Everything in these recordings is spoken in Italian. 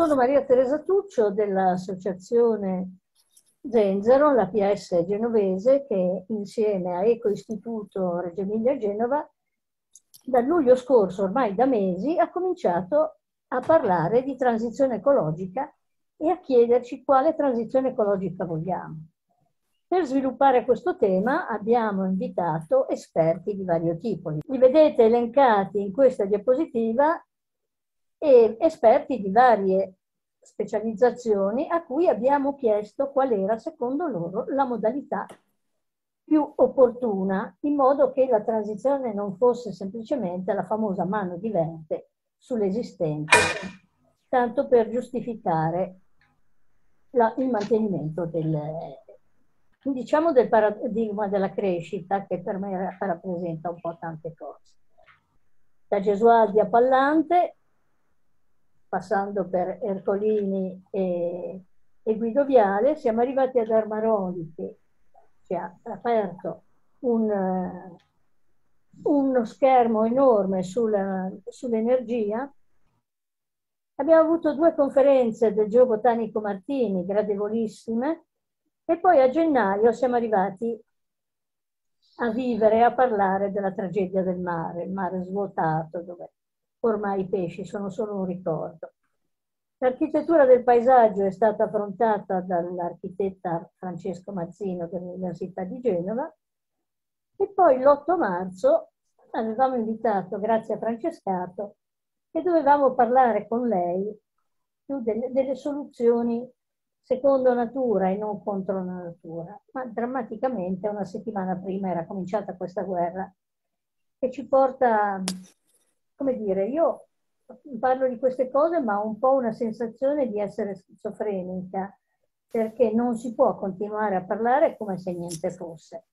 Sono Maria Teresa Tuccio dell'associazione Zenzero, la PS genovese, che insieme a Eco Istituto Reggio Emilia Genova da luglio scorso, ormai da mesi, ha cominciato a parlare di transizione ecologica e a chiederci quale transizione ecologica vogliamo. Per sviluppare questo tema abbiamo invitato esperti di vario tipo. Li vedete elencati in questa diapositiva e esperti di varie specializzazioni a cui abbiamo chiesto qual era secondo loro la modalità più opportuna in modo che la transizione non fosse semplicemente la famosa mano di verde sull'esistente, tanto per giustificare la, il mantenimento del, diciamo del paradigma della crescita che per me rappresenta un po' tante cose. Da Gesualdi a Pallante passando per Ercolini e, e Guido Viale, siamo arrivati ad Armaroli che ci ha aperto un, eh, uno schermo enorme sull'energia. Abbiamo avuto due conferenze del geobotanico Martini, gradevolissime, e poi a gennaio siamo arrivati a vivere e a parlare della tragedia del mare, il mare svuotato, dove Ormai i pesci sono solo un ricordo. L'architettura del paesaggio è stata affrontata dall'architetta Francesco Mazzino dell'Università di Genova e poi l'8 marzo avevamo invitato Grazia Francescato e dovevamo parlare con lei delle, delle soluzioni secondo natura e non contro la natura, ma drammaticamente una settimana prima era cominciata questa guerra che ci porta come dire, io parlo di queste cose ma ho un po' una sensazione di essere schizofrenica, perché non si può continuare a parlare come se niente fosse.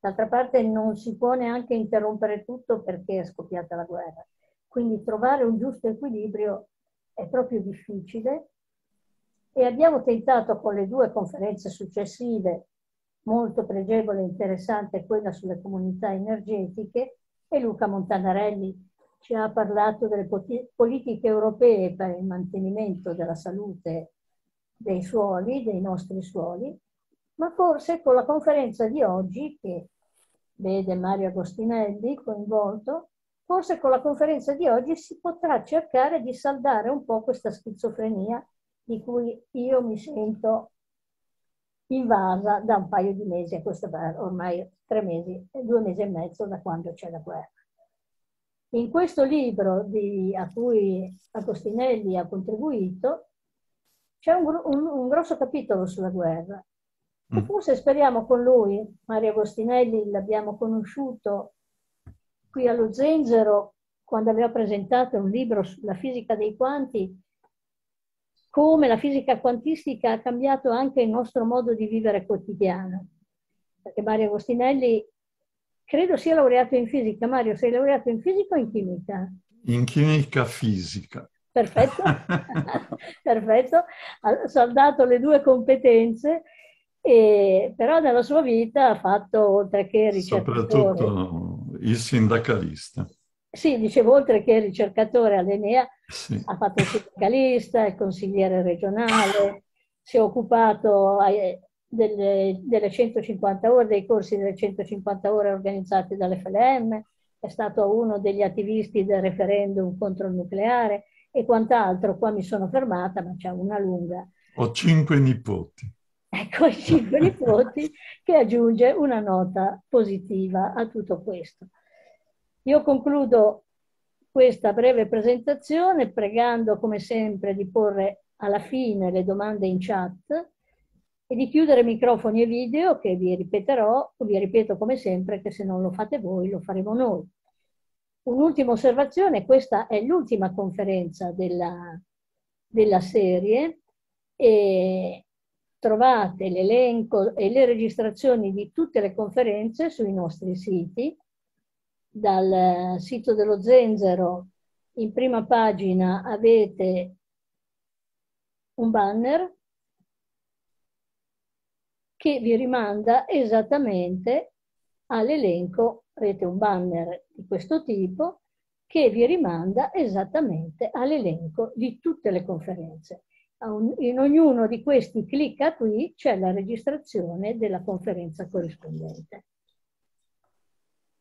D'altra parte non si può neanche interrompere tutto perché è scoppiata la guerra. Quindi trovare un giusto equilibrio è proprio difficile e abbiamo tentato con le due conferenze successive, molto pregevole e interessante quella sulle comunità energetiche e Luca Montanarelli ci ha parlato delle politiche europee per il mantenimento della salute dei suoli, dei nostri suoli, ma forse con la conferenza di oggi, che vede Mario Agostinelli coinvolto, forse con la conferenza di oggi si potrà cercare di saldare un po' questa schizofrenia di cui io mi sento invasa da un paio di mesi a questa ormai tre mesi, due mesi e mezzo da quando c'è la guerra. In questo libro di, a cui Agostinelli ha contribuito c'è un, un, un grosso capitolo sulla guerra e mm. forse speriamo con lui, Mario Agostinelli l'abbiamo conosciuto qui allo Zenzero quando aveva presentato un libro sulla fisica dei quanti, come la fisica quantistica ha cambiato anche il nostro modo di vivere quotidiano. Perché Mario Agostinelli Credo sia laureato in fisica. Mario, sei laureato in fisica o in chimica? In chimica fisica. Perfetto, perfetto. Ha saldato le due competenze, e, però nella sua vita ha fatto, oltre che ricercatore... Soprattutto il sindacalista. Sì, dicevo, oltre che ricercatore all'Enea, sì. ha fatto il sindacalista, il consigliere regionale, si è occupato, eh, delle, delle 150 ore, dei corsi delle 150 ore organizzati dall'FLM, è stato uno degli attivisti del referendum contro il nucleare e quant'altro. Qua mi sono fermata, ma c'è una lunga. Ho cinque nipoti. Ecco, i cinque nipoti che aggiunge una nota positiva a tutto questo. Io concludo questa breve presentazione pregando come sempre di porre alla fine le domande in chat e di chiudere microfoni e video che vi ripeterò, vi ripeto come sempre che se non lo fate voi lo faremo noi. Un'ultima osservazione, questa è l'ultima conferenza della, della serie e trovate l'elenco e le registrazioni di tutte le conferenze sui nostri siti, dal sito dello Zenzero in prima pagina avete un banner che vi rimanda esattamente all'elenco, avete un banner di questo tipo, che vi rimanda esattamente all'elenco di tutte le conferenze. In ognuno di questi clicca qui c'è la registrazione della conferenza corrispondente.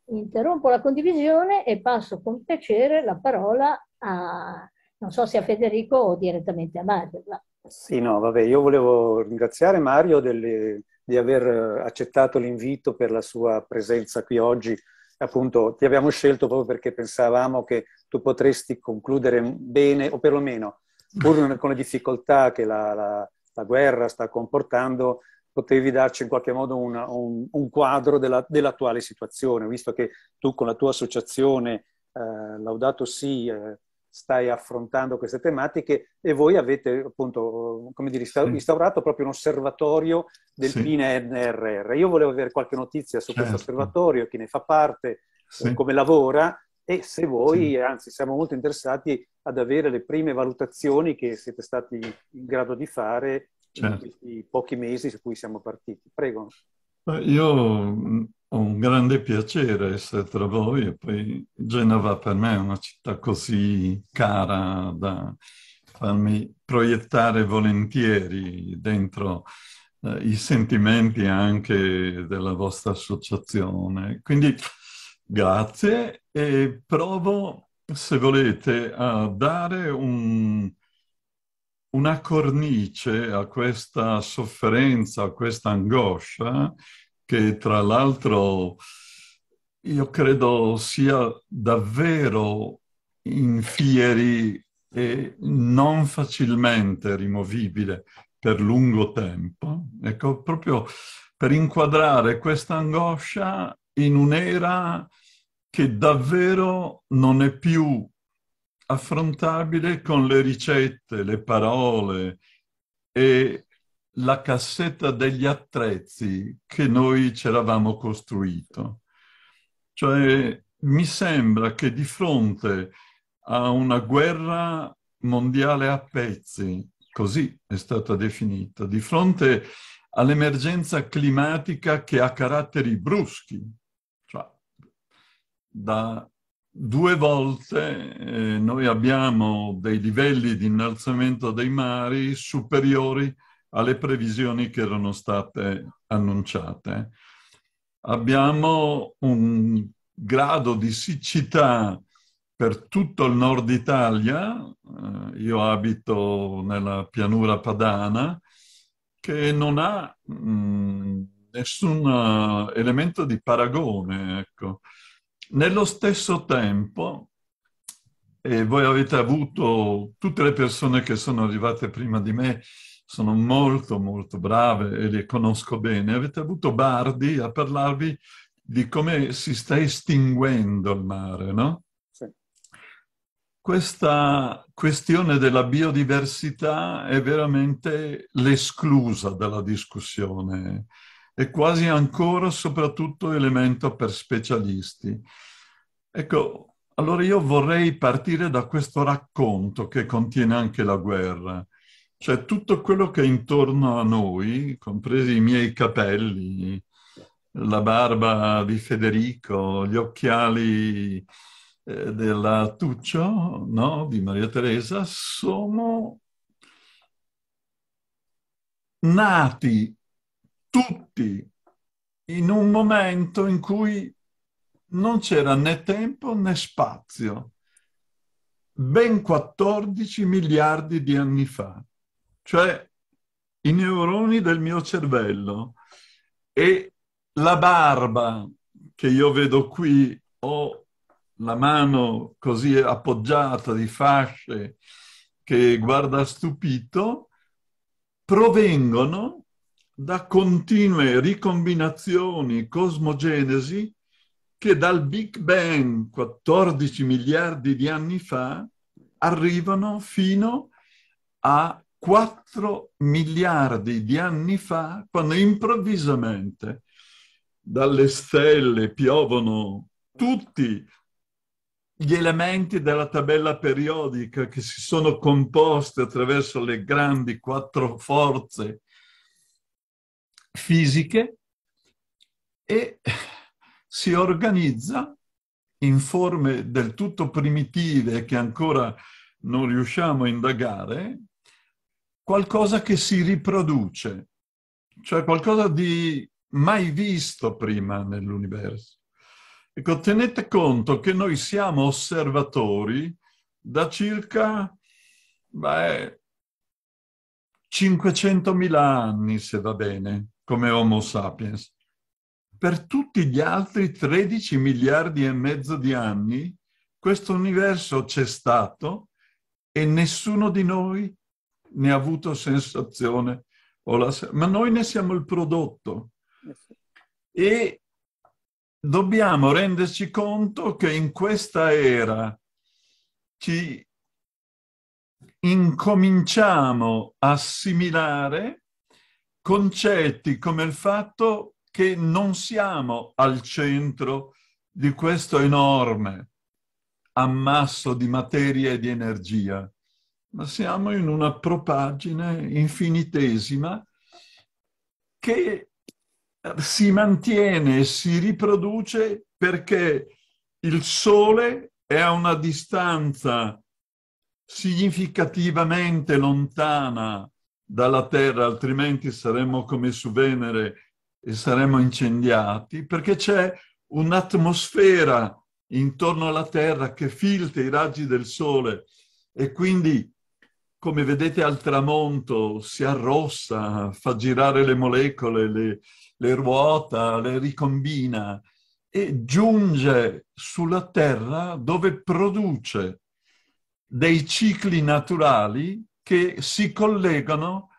Interrompo la condivisione e passo con piacere la parola a, non so se a Federico o direttamente a Mario, ma sì, no, vabbè, io volevo ringraziare Mario delle, di aver accettato l'invito per la sua presenza qui oggi. Appunto, ti abbiamo scelto proprio perché pensavamo che tu potresti concludere bene, o perlomeno, pur con le difficoltà che la, la, la guerra sta comportando, potevi darci in qualche modo una, un, un, quadro della, dell'attuale situazione, visto che tu con la tua associazione eh, Laudato Si eh, stai affrontando queste tematiche e voi avete appunto, come dire, instaurato sì. proprio un osservatorio del sì. PNRR. Io volevo avere qualche notizia su certo. questo osservatorio, chi ne fa parte, sì. Eh, come lavora e se voi, sì. anzi siamo molto interessati ad avere le prime valutazioni che siete stati in grado di fare certo. in questi pochi mesi su cui siamo partiti. Prego. Io mm, un grande piacere essere tra voi e poi Genova per me è una città così cara da farmi proiettare volentieri dentro eh, i sentimenti anche della vostra associazione. Quindi grazie e provo, se volete, a dare un, una cornice a questa sofferenza, a questa angoscia che tra l'altro io credo sia davvero in fieri e non facilmente rimovibile per lungo tempo. Ecco, proprio per inquadrare questa angoscia in un'era che davvero non è più affrontabile con le ricette, le parole e la cassetta degli attrezzi che noi c'eravamo costruito. Cioè, mi sembra che di fronte a una guerra mondiale a pezzi, così è stata definita, di fronte all'emergenza climatica che ha caratteri bruschi, cioè da due volte eh, noi abbiamo dei livelli di innalzamento dei mari superiori alle previsioni che erano state annunciate. Abbiamo un grado di siccità per tutto il nord Italia, eh, io abito nella pianura padana, che non ha mm, nessun eh, elemento di paragone. Ecco. Nello stesso tempo, e voi avete avuto tutte le persone che sono arrivate prima di me sono molto molto brave e le conosco bene, avete avuto Bardi a parlarvi di come si sta estinguendo il mare, no? Sì. Questa questione della biodiversità è veramente l'esclusa dalla discussione, è quasi ancora soprattutto elemento per specialisti. Ecco, allora io vorrei partire da questo racconto che contiene anche la guerra cioè tutto quello che è intorno a noi, compresi i miei capelli, la barba di Federico, gli occhiali eh, della Tuccio, no? di Maria Teresa, sono nati tutti in un momento in cui non c'era né tempo né spazio, ben 14 miliardi di anni fa cioè i neuroni del mio cervello e la barba che io vedo qui ho la mano così appoggiata di fasce che guarda stupito, provengono da continue ricombinazioni, cosmogenesi che dal Big Bang 14 miliardi di anni fa arrivano fino a 4 miliardi di anni fa, quando improvvisamente dalle stelle piovono tutti gli elementi della tabella periodica che si sono composti attraverso le grandi quattro forze fisiche e si organizza in forme del tutto primitive che ancora non riusciamo a indagare, qualcosa che si riproduce, cioè qualcosa di mai visto prima nell'universo. Ecco, tenete conto che noi siamo osservatori da circa beh, 500.000 anni, se va bene, come Homo sapiens. Per tutti gli altri 13 miliardi e mezzo di anni, questo universo c'è stato e nessuno di noi ne ha avuto sensazione, la... ma noi ne siamo il prodotto eh e dobbiamo renderci conto che in questa era ci incominciamo a assimilare concetti come il fatto che non siamo al centro di questo enorme ammasso di materia e di energia, ma siamo in una propagine infinitesima che si mantiene e si riproduce perché il Sole è a una distanza significativamente lontana dalla Terra, altrimenti saremmo come su Venere e saremmo incendiati, perché c'è un'atmosfera intorno alla Terra che filtra i raggi del Sole e quindi come vedete al tramonto, si arrossa, fa girare le molecole, le, le ruota, le ricombina e giunge sulla Terra dove produce dei cicli naturali che si collegano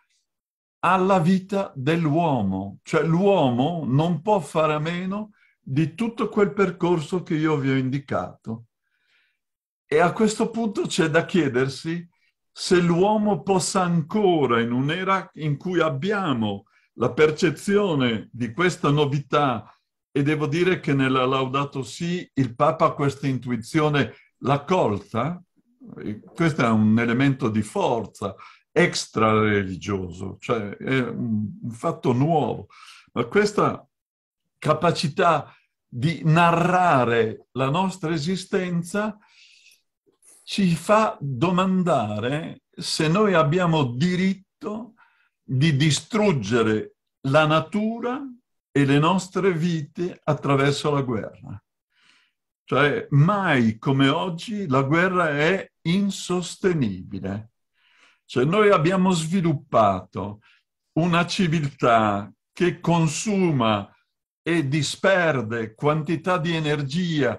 alla vita dell'uomo. Cioè l'uomo non può fare a meno di tutto quel percorso che io vi ho indicato. E a questo punto c'è da chiedersi se l'uomo possa ancora, in un'era in cui abbiamo la percezione di questa novità, e devo dire che nella Laudato Si il Papa questa intuizione l'ha colta, questo è un elemento di forza extra religioso, cioè è un fatto nuovo, ma questa capacità di narrare la nostra esistenza ci fa domandare se noi abbiamo diritto di distruggere la natura e le nostre vite attraverso la guerra. Cioè, mai come oggi la guerra è insostenibile. Cioè, noi abbiamo sviluppato una civiltà che consuma e disperde quantità di energia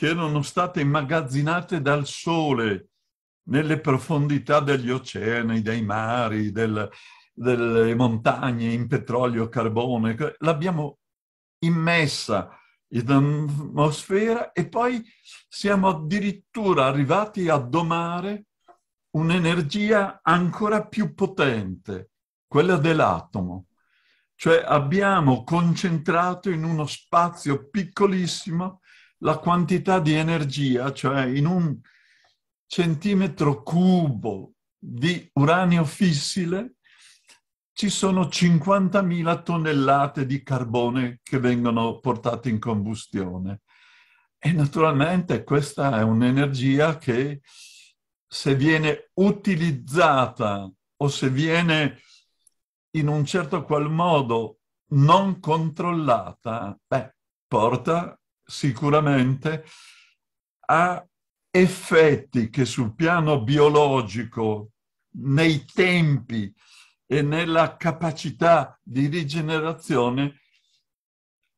che erano state immagazzinate dal sole nelle profondità degli oceani, dei mari, del, delle montagne in petrolio, carbone. L'abbiamo immessa in atmosfera e poi siamo addirittura arrivati a domare un'energia ancora più potente, quella dell'atomo. Cioè abbiamo concentrato in uno spazio piccolissimo la quantità di energia, cioè in un centimetro cubo di uranio fissile ci sono 50.000 tonnellate di carbone che vengono portate in combustione. E naturalmente questa è un'energia che se viene utilizzata o se viene in un certo qual modo non controllata, beh, porta sicuramente ha effetti che sul piano biologico, nei tempi e nella capacità di rigenerazione,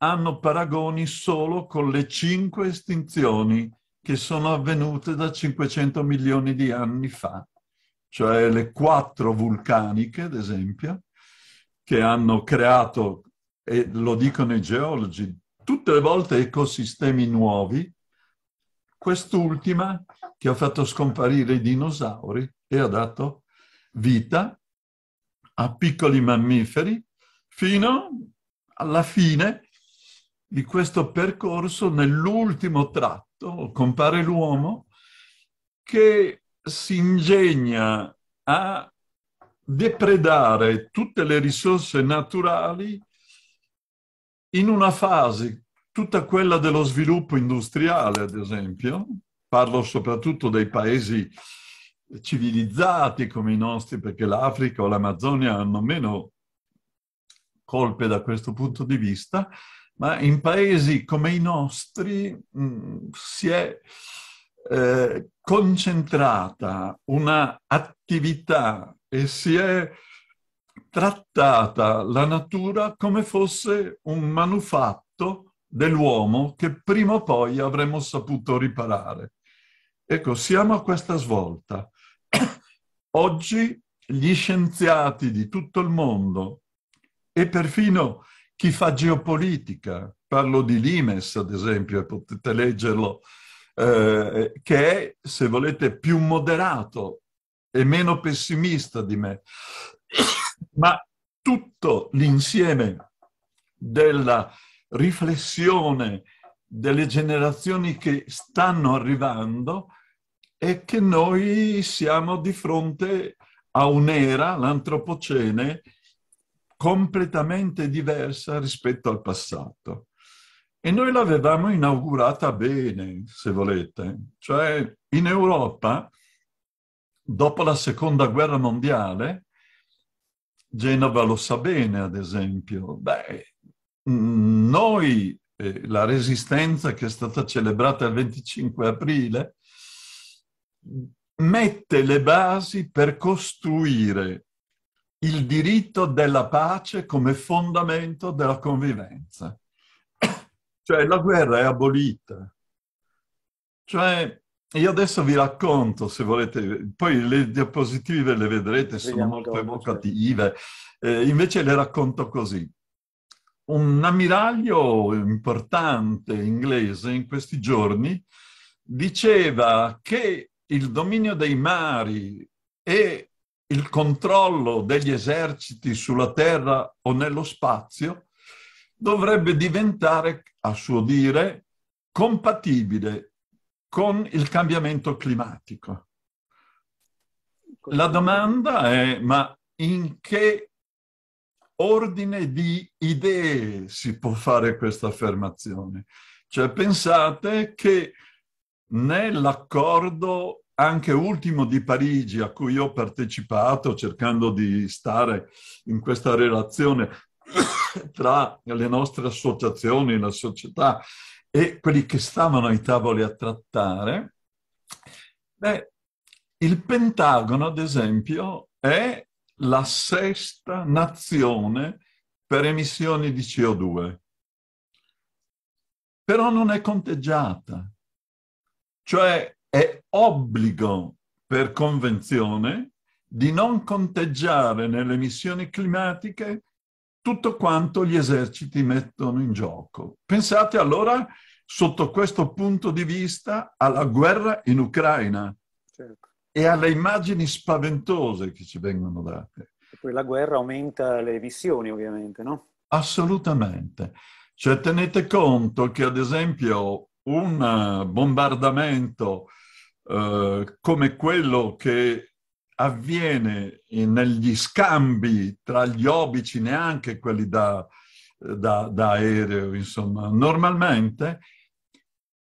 hanno paragoni solo con le cinque estinzioni che sono avvenute da 500 milioni di anni fa, cioè le quattro vulcaniche, ad esempio, che hanno creato, e lo dicono i geologi, tutte le volte ecosistemi nuovi, quest'ultima che ha fatto scomparire i dinosauri e ha dato vita a piccoli mammiferi fino alla fine di questo percorso, nell'ultimo tratto, compare l'uomo che si ingegna a depredare tutte le risorse naturali in una fase, tutta quella dello sviluppo industriale, ad esempio, parlo soprattutto dei paesi civilizzati come i nostri, perché l'Africa o l'Amazzonia hanno meno colpe da questo punto di vista, ma in paesi come i nostri mh, mm, si è eh, concentrata un'attività e si è trattata la natura come fosse un manufatto dell'uomo che prima o poi avremmo saputo riparare. Ecco, siamo a questa svolta. Oggi gli scienziati di tutto il mondo e perfino chi fa geopolitica, parlo di Limes ad esempio, e potete leggerlo, eh, che è, se volete, più moderato e meno pessimista di me. ma tutto l'insieme della riflessione delle generazioni che stanno arrivando è che noi siamo di fronte a un'era, l'antropocene, completamente diversa rispetto al passato. E noi l'avevamo inaugurata bene, se volete. Cioè, in Europa, dopo la Seconda Guerra Mondiale, Genova lo sa bene, ad esempio. Beh, noi, eh, la resistenza che è stata celebrata il 25 aprile, mette le basi per costruire il diritto della pace come fondamento della convivenza. Cioè la guerra è abolita. Cioè io adesso vi racconto, se volete, poi le diapositive le vedrete, sono Vediamo molto dopo, evocative, eh, invece le racconto così. Un ammiraglio importante inglese in questi giorni diceva che il dominio dei mari e il controllo degli eserciti sulla terra o nello spazio dovrebbe diventare, a suo dire, compatibile con il cambiamento climatico. La domanda è, ma in che ordine di idee si può fare questa affermazione? Cioè pensate che nell'accordo anche ultimo di Parigi a cui ho partecipato cercando di stare in questa relazione tra le nostre associazioni, la società e quelli che stavano ai tavoli a trattare, beh, il Pentagono, ad esempio, è la sesta nazione per emissioni di CO2, però non è conteggiata, cioè è obbligo per convenzione di non conteggiare nelle emissioni climatiche tutto quanto gli eserciti mettono in gioco. Pensate allora, sotto questo punto di vista, alla guerra in Ucraina certo. e alle immagini spaventose che ci vengono date. E poi la guerra aumenta le visioni, ovviamente, no? Assolutamente. Cioè, tenete conto che, ad esempio, un eh, bombardamento eh, come quello che avviene negli scambi tra gli obici, neanche quelli da, da, da aereo, insomma, normalmente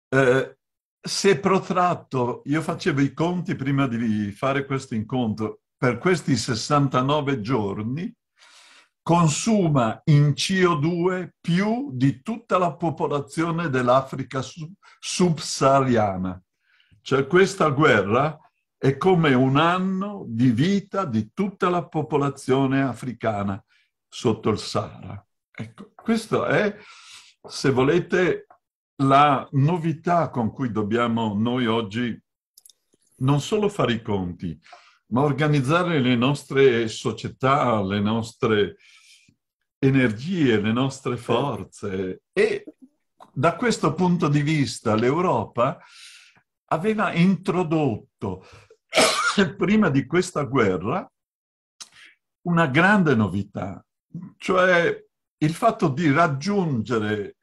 eh, si è protratto, io facevo i conti prima di fare questo incontro, per questi 69 giorni consuma in CO2 più di tutta la popolazione dell'Africa subsahariana. Cioè questa guerra è come un anno di vita di tutta la popolazione africana sotto il Sahara. Ecco, questa è, se volete, la novità con cui dobbiamo noi oggi non solo fare i conti, ma organizzare le nostre società, le nostre energie, le nostre forze. E da questo punto di vista l'Europa aveva introdotto prima di questa guerra una grande novità, cioè il fatto di raggiungere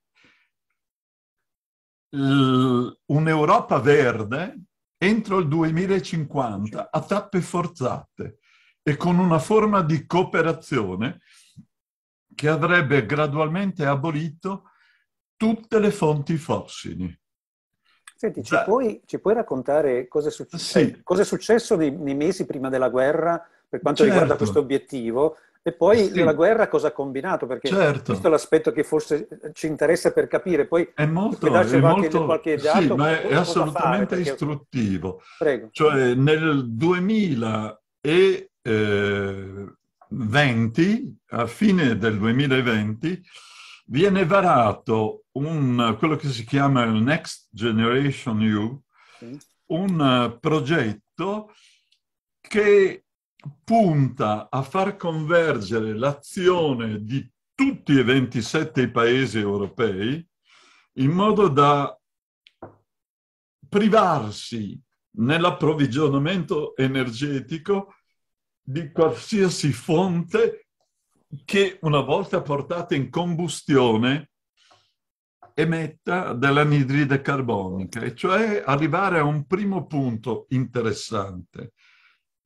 un'Europa verde entro il 2050 a tappe forzate e con una forma di cooperazione che avrebbe gradualmente abolito tutte le fonti fossili. Senti, ci, puoi, ci puoi, raccontare cosa è, succe- sì. Cioè, cosa è successo nei, nei, mesi prima della guerra per quanto certo. riguarda questo obiettivo? E poi sì. la guerra cosa ha combinato? Perché certo. questo è l'aspetto che forse eh, ci interessa per capire. Poi è molto, darci qualche, molto, qualche dato. Sì, ma è, è assolutamente perché... istruttivo. Prego. Cioè nel 2020, eh, a fine del 2020, viene varato un, quello che si chiama Next Generation EU, un eh, progetto che punta a far convergere l'azione di tutti e 27 i paesi europei in modo da privarsi nell'approvvigionamento energetico di qualsiasi fonte che una volta portata in combustione emetta dell'anidride carbonica, e cioè arrivare a un primo punto interessante,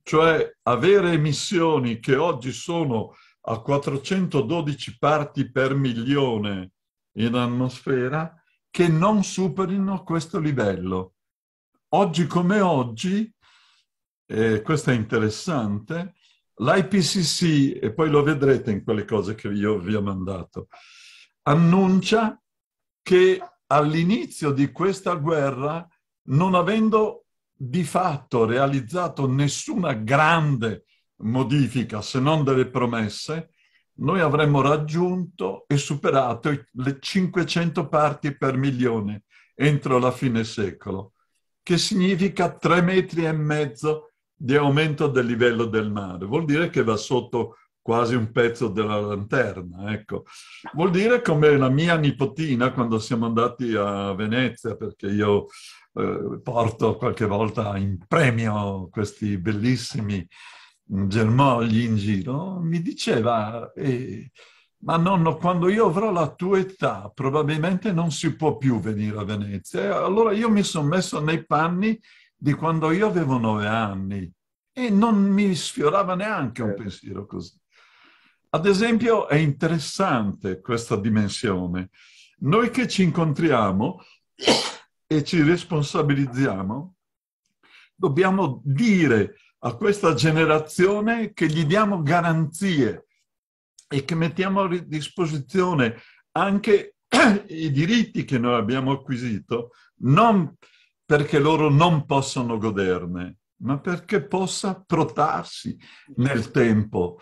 cioè avere emissioni che oggi sono a 412 parti per milione in atmosfera che non superino questo livello. Oggi come oggi, eh, questo è interessante, l'IPCC, e poi lo vedrete in quelle cose che io vi ho mandato, annuncia che all'inizio di questa guerra, non avendo di fatto realizzato nessuna grande modifica se non delle promesse, noi avremmo raggiunto e superato le 500 parti per milione entro la fine secolo, che significa 3 metri e mezzo di aumento del livello del mare. Vuol dire che va sotto quasi un pezzo della lanterna, ecco. Vuol dire come la mia nipotina quando siamo andati a Venezia, perché io eh, porto qualche volta in premio questi bellissimi germogli in giro, mi diceva... Eh, ma nonno, quando io avrò la tua età, probabilmente non si può più venire a Venezia. Allora io mi sono messo nei panni di quando io avevo nove anni e non mi sfiorava neanche un eh. pensiero così. Ad esempio è interessante questa dimensione. Noi che ci incontriamo e ci responsabilizziamo, dobbiamo dire a questa generazione che gli diamo garanzie e che mettiamo a disposizione anche i diritti che noi abbiamo acquisito, non perché loro non possano goderne, ma perché possa protarsi nel tempo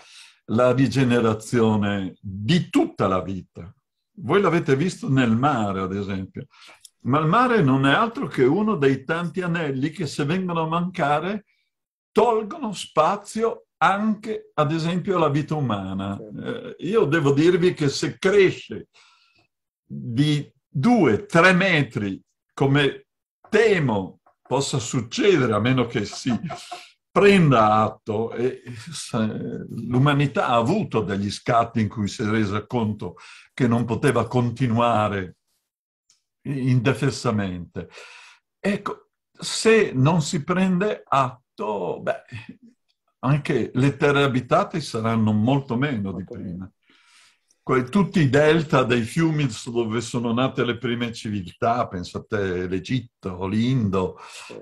la rigenerazione di tutta la vita. Voi l'avete visto nel mare, ad esempio, ma il mare non è altro che uno dei tanti anelli che se vengono a mancare tolgono spazio anche, ad esempio, alla vita umana. Eh, io devo dirvi che se cresce di 2-3 metri, come temo possa succedere, a meno che si prenda atto, e l'umanità ha avuto degli scatti in cui si è resa conto che non poteva continuare indefessamente. Ecco, se non si prende atto, beh, anche le terre abitate saranno molto meno di prima tutti i delta dei fiumi dove sono nate le prime civiltà, pensate l'Egitto, l'Indo,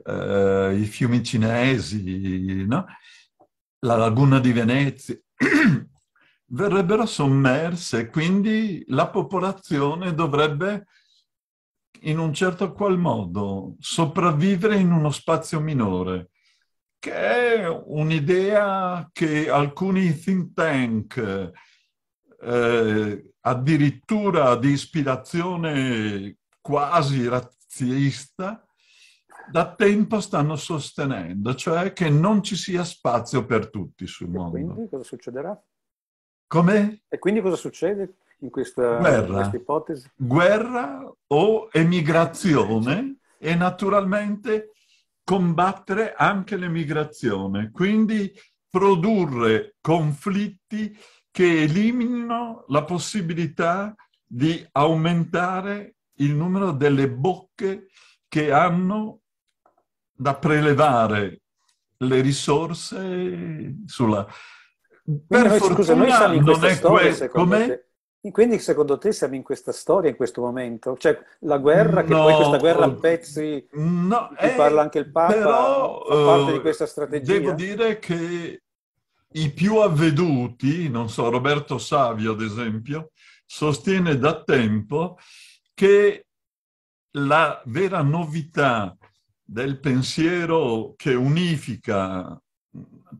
eh, i fiumi cinesi, no? la laguna di Venezia, verrebbero sommerse, quindi la popolazione dovrebbe in un certo qual modo sopravvivere in uno spazio minore, che è un'idea che alcuni think tank eh, addirittura di ispirazione quasi razzista, da tempo stanno sostenendo, cioè che non ci sia spazio per tutti sul e mondo. quindi cosa succederà? Come? E quindi cosa succede in questa, guerra. In questa ipotesi? Guerra o emigrazione e naturalmente combattere anche l'emigrazione, quindi produrre conflitti che eliminino la possibilità di aumentare il numero delle bocche che hanno da prelevare le risorse sulla... Per noi, fortuna scusa, noi siamo in non è questo. Come? Quindi secondo te siamo in questa storia in questo momento? Cioè la guerra, che no, poi questa guerra a oh, pezzi, no, eh, parla anche il Papa, però, parte uh, di oh, questa strategia? Devo dire che i più avveduti, non so, Roberto Savio ad esempio, sostiene da tempo che la vera novità del pensiero che unifica,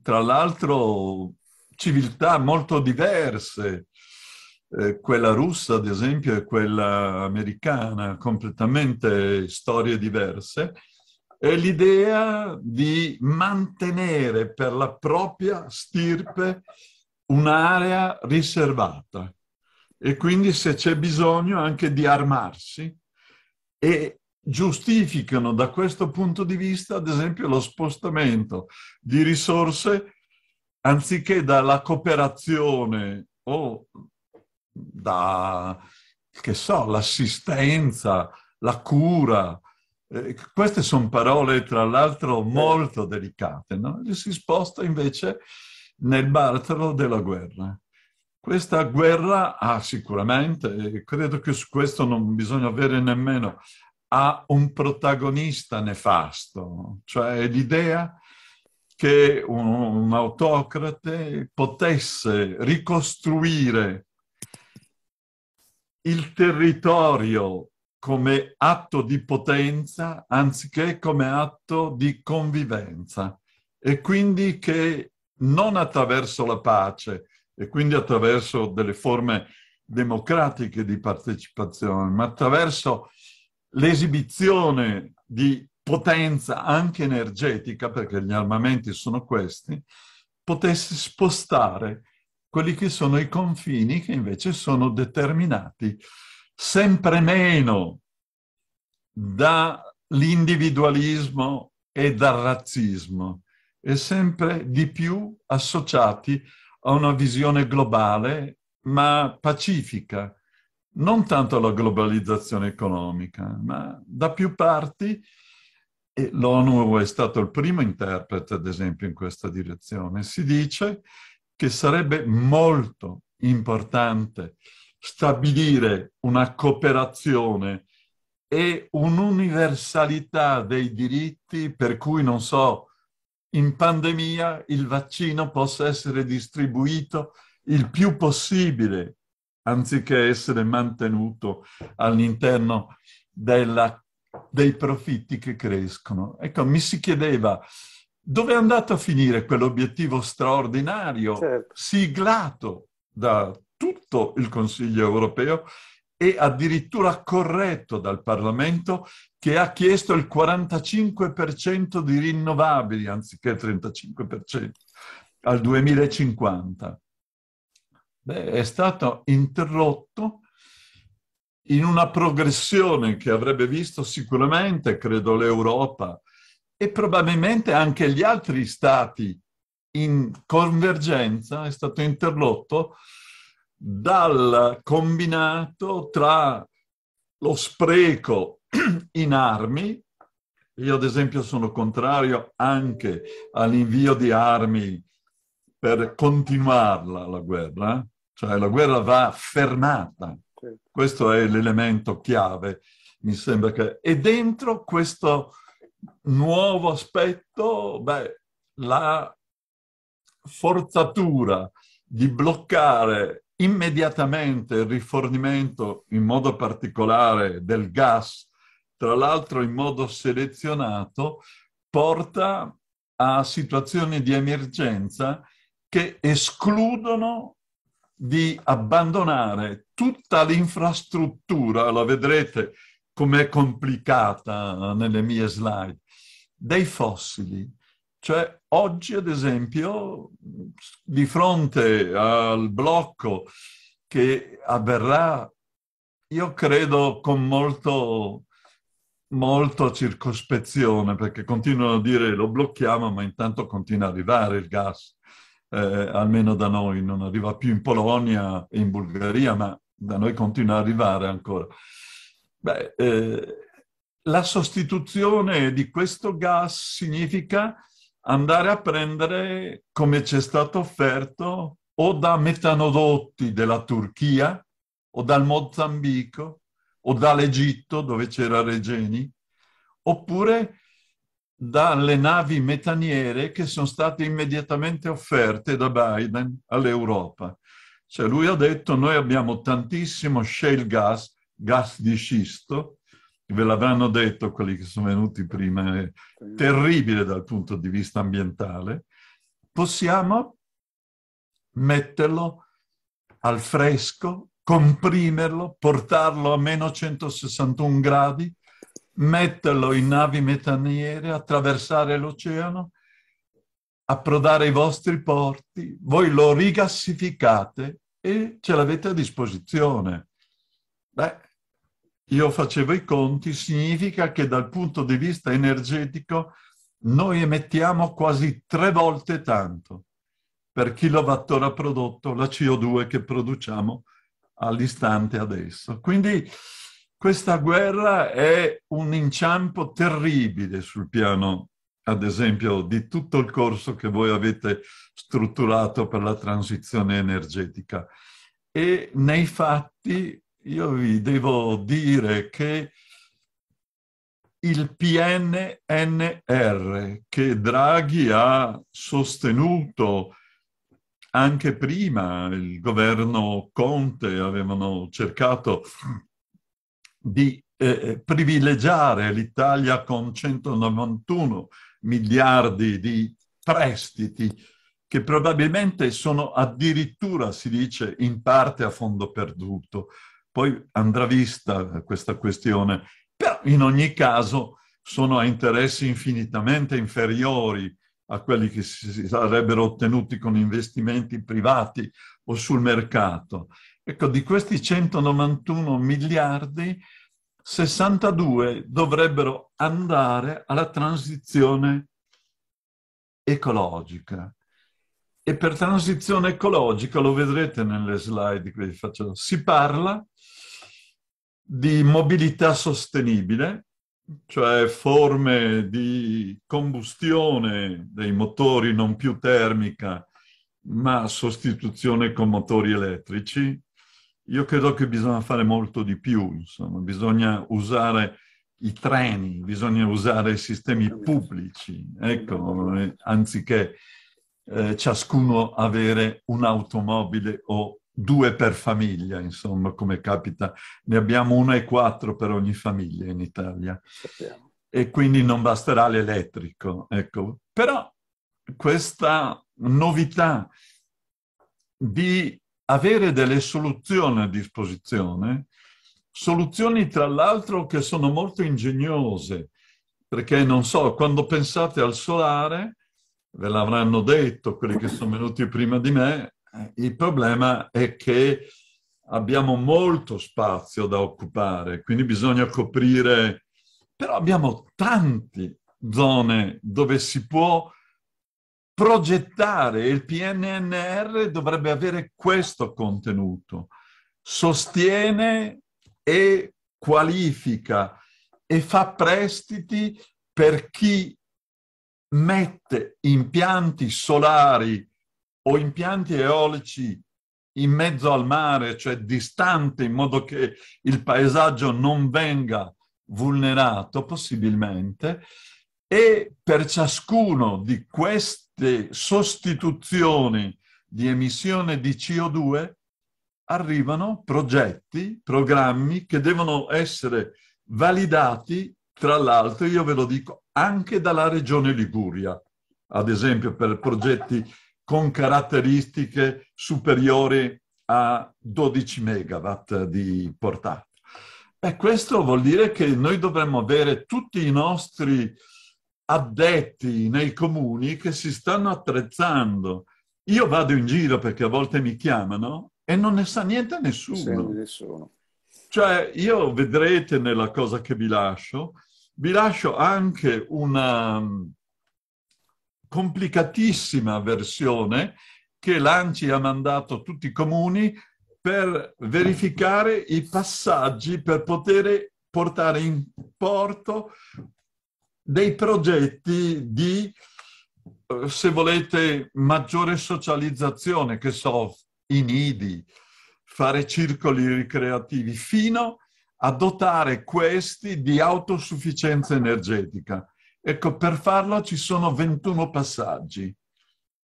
tra l'altro, civiltà molto diverse, eh, quella russa ad esempio e quella americana, completamente storie diverse, è l'idea di mantenere per la propria stirpe un'area riservata e quindi se c'è bisogno anche di armarsi e giustificano da questo punto di vista, ad esempio, lo spostamento di risorse anziché dalla cooperazione o da, che so, l'assistenza, la cura, eh, queste sono parole, tra l'altro, molto delicate, no? si sposta invece nel baratro della guerra. Questa guerra ha sicuramente, e credo che su questo non bisogna avere nemmeno, ha un protagonista nefasto, cioè l'idea che un, un autocrate potesse ricostruire il territorio come atto di potenza anziché come atto di convivenza e quindi che non attraverso la pace e quindi attraverso delle forme democratiche di partecipazione, ma attraverso l'esibizione di potenza anche energetica, perché gli armamenti sono questi, potesse spostare quelli che sono i confini che invece sono determinati sempre meno dall'individualismo e dal razzismo e sempre di più associati a una visione globale ma pacifica, non tanto alla globalizzazione economica, ma da più parti e l'ONU è stato il primo interprete, ad esempio, in questa direzione. Si dice che sarebbe molto importante stabilire una cooperazione e un'universalità dei diritti per cui, non so, in pandemia il vaccino possa essere distribuito il più possibile anziché essere mantenuto all'interno della, dei profitti che crescono. Ecco, mi si chiedeva dove è andato a finire quell'obiettivo straordinario certo. siglato da tutto il Consiglio europeo e addirittura corretto dal Parlamento che ha chiesto il 45% di rinnovabili anziché il 35% al 2050. Beh, è stato interrotto in una progressione che avrebbe visto sicuramente, credo, l'Europa e probabilmente anche gli altri stati in convergenza, è stato interrotto dal combinato tra lo spreco in armi, io ad esempio sono contrario anche all'invio di armi per continuarla la guerra, eh? cioè la guerra va fermata, certo. questo è l'elemento chiave, mi sembra che... E dentro questo nuovo aspetto, beh, la forzatura di bloccare immediatamente il rifornimento in modo particolare del gas, tra l'altro in modo selezionato, porta a situazioni di emergenza che escludono di abbandonare tutta l'infrastruttura, la vedrete com'è complicata nelle mie slide, dei fossili cioè, oggi, ad esempio, di fronte al blocco che avverrà, io credo con molto, molto circospezione, perché continuano a dire lo blocchiamo, ma intanto continua ad arrivare il gas. Eh, almeno da noi non arriva più in Polonia e in Bulgaria, ma da noi continua ad arrivare ancora. Beh, eh, la sostituzione di questo gas significa andare a prendere, come ci è stato offerto, o da metanodotti della Turchia, o dal Mozambico, o dall'Egitto, dove c'era Regeni, oppure dalle navi metaniere che sono state immediatamente offerte da Biden all'Europa. Cioè lui ha detto noi abbiamo tantissimo shale gas, gas di scisto, ve l'avranno detto quelli che sono venuti prima, è eh, terribile dal punto di vista ambientale, possiamo metterlo al fresco, comprimerlo, portarlo a meno 161 gradi, metterlo in navi metaniere, attraversare l'oceano, approdare ai vostri porti, voi lo rigassificate e ce l'avete a disposizione. Beh, io facevo i conti, significa che dal punto di vista energetico noi emettiamo quasi tre volte tanto per kilowattora prodotto la CO2 che produciamo all'istante adesso. Quindi questa guerra è un inciampo terribile sul piano, ad esempio, di tutto il corso che voi avete strutturato per la transizione energetica. E nei fatti io vi devo dire che il PNNR che Draghi ha sostenuto anche prima, il governo Conte avevano cercato di eh, eh privilegiare l'Italia con 191 miliardi di prestiti che probabilmente sono addirittura, si dice, in parte a fondo perduto poi andrà vista questa questione, però in ogni caso sono a interessi infinitamente inferiori a quelli che si sarebbero ottenuti con investimenti privati o sul mercato. Ecco, di questi 191 miliardi, 62 dovrebbero andare alla transizione ecologica. E per transizione ecologica, lo vedrete nelle slide che vi faccio, si parla di mobilità sostenibile, cioè forme di combustione dei motori non più termica, ma sostituzione con motori elettrici. Io credo che bisogna fare molto di più, insomma, bisogna usare i treni, bisogna usare i sistemi pubblici, ecco, eh, anziché eh, ciascuno avere un'automobile o due per famiglia, insomma, come capita. Ne abbiamo una e quattro per ogni famiglia in Italia. E quindi non basterà l'elettrico. Ecco. Però questa novità di avere delle soluzioni a disposizione, soluzioni tra l'altro che sono molto ingegnose, perché non so, quando pensate al solare, ve l'avranno detto quelli che sono venuti prima di me, eh, il problema è che abbiamo molto spazio da occupare, quindi bisogna coprire, però abbiamo tante zone dove si può progettare il PNNR dovrebbe avere questo contenuto. Sostiene e qualifica e fa prestiti per chi mette impianti solari o impianti eolici in mezzo al mare, cioè distante, in modo che il paesaggio non venga vulnerato possibilmente, e per ciascuno di queste sostituzioni di emissione di CO2 arrivano progetti, programmi che devono essere validati, tra l'altro, io ve lo dico, anche dalla regione Liguria, ad esempio per progetti con caratteristiche superiori a 12 megawatt di portata. E questo vuol dire che noi dovremmo avere tutti i nostri addetti nei comuni che si stanno attrezzando. Io vado in giro perché a volte mi chiamano e non ne sa niente nessuno. nessuno. Cioè, io vedrete nella cosa che vi lascio, vi lascio anche una, complicatissima versione che l'ANCI ha mandato a tutti i comuni per verificare i passaggi per poter portare in porto dei progetti di, eh, se volete, maggiore socializzazione, che so, i nidi, fare circoli ricreativi, fino a dotare questi di autosufficienza energetica. Ecco, per farlo ci sono 21 passaggi.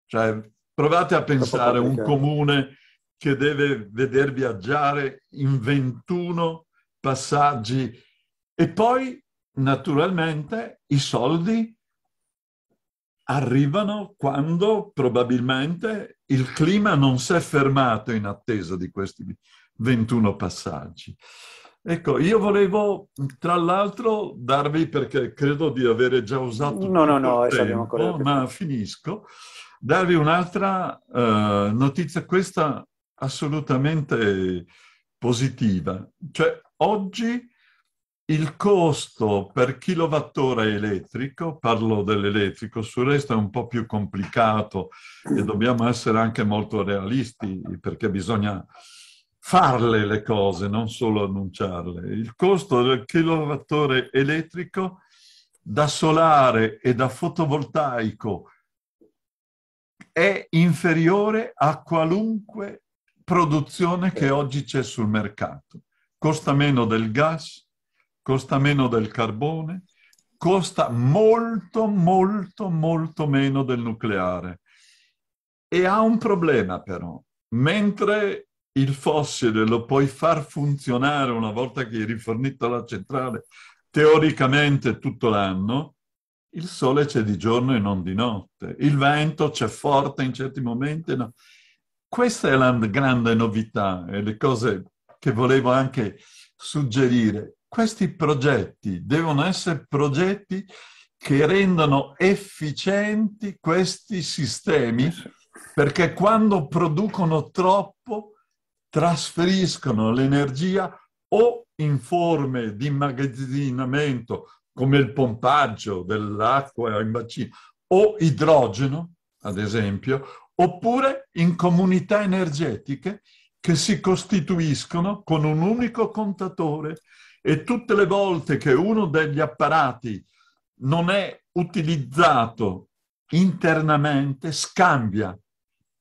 Cioè, provate a pensare a un comune che deve veder viaggiare in 21 passaggi e poi, naturalmente, i soldi arrivano quando probabilmente il clima non si è fermato in attesa di questi 21 passaggi. Ecco, io volevo tra l'altro darvi, perché credo di avere già usato no, no, no, tempo, ancora... ma finisco, darvi un'altra eh, notizia, questa assolutamente positiva. Cioè, oggi il costo per kilowattora elettrico, parlo dell'elettrico, sul resto è un po' più complicato e dobbiamo essere anche molto realisti perché bisogna farle le cose, non solo annunciarle. Il costo del kilowattore elettrico da solare e da fotovoltaico è inferiore a qualunque produzione che oggi c'è sul mercato. Costa meno del gas, costa meno del carbone, costa molto, molto, molto meno del nucleare. E ha un problema però. Mentre il fossile lo puoi far funzionare una volta che hai rifornito la centrale teoricamente tutto l'anno, il sole c'è di giorno e non di notte, il vento c'è forte in certi momenti. No. Questa è la grande novità e le cose che volevo anche suggerire. Questi progetti devono essere progetti che rendano efficienti questi sistemi perché quando producono troppo trasferiscono l'energia o in forme di immagazzinamento come il pompaggio dell'acqua in bacino o idrogeno, ad esempio, oppure in comunità energetiche che si costituiscono con un unico contatore e tutte le volte che uno degli apparati non è utilizzato internamente scambia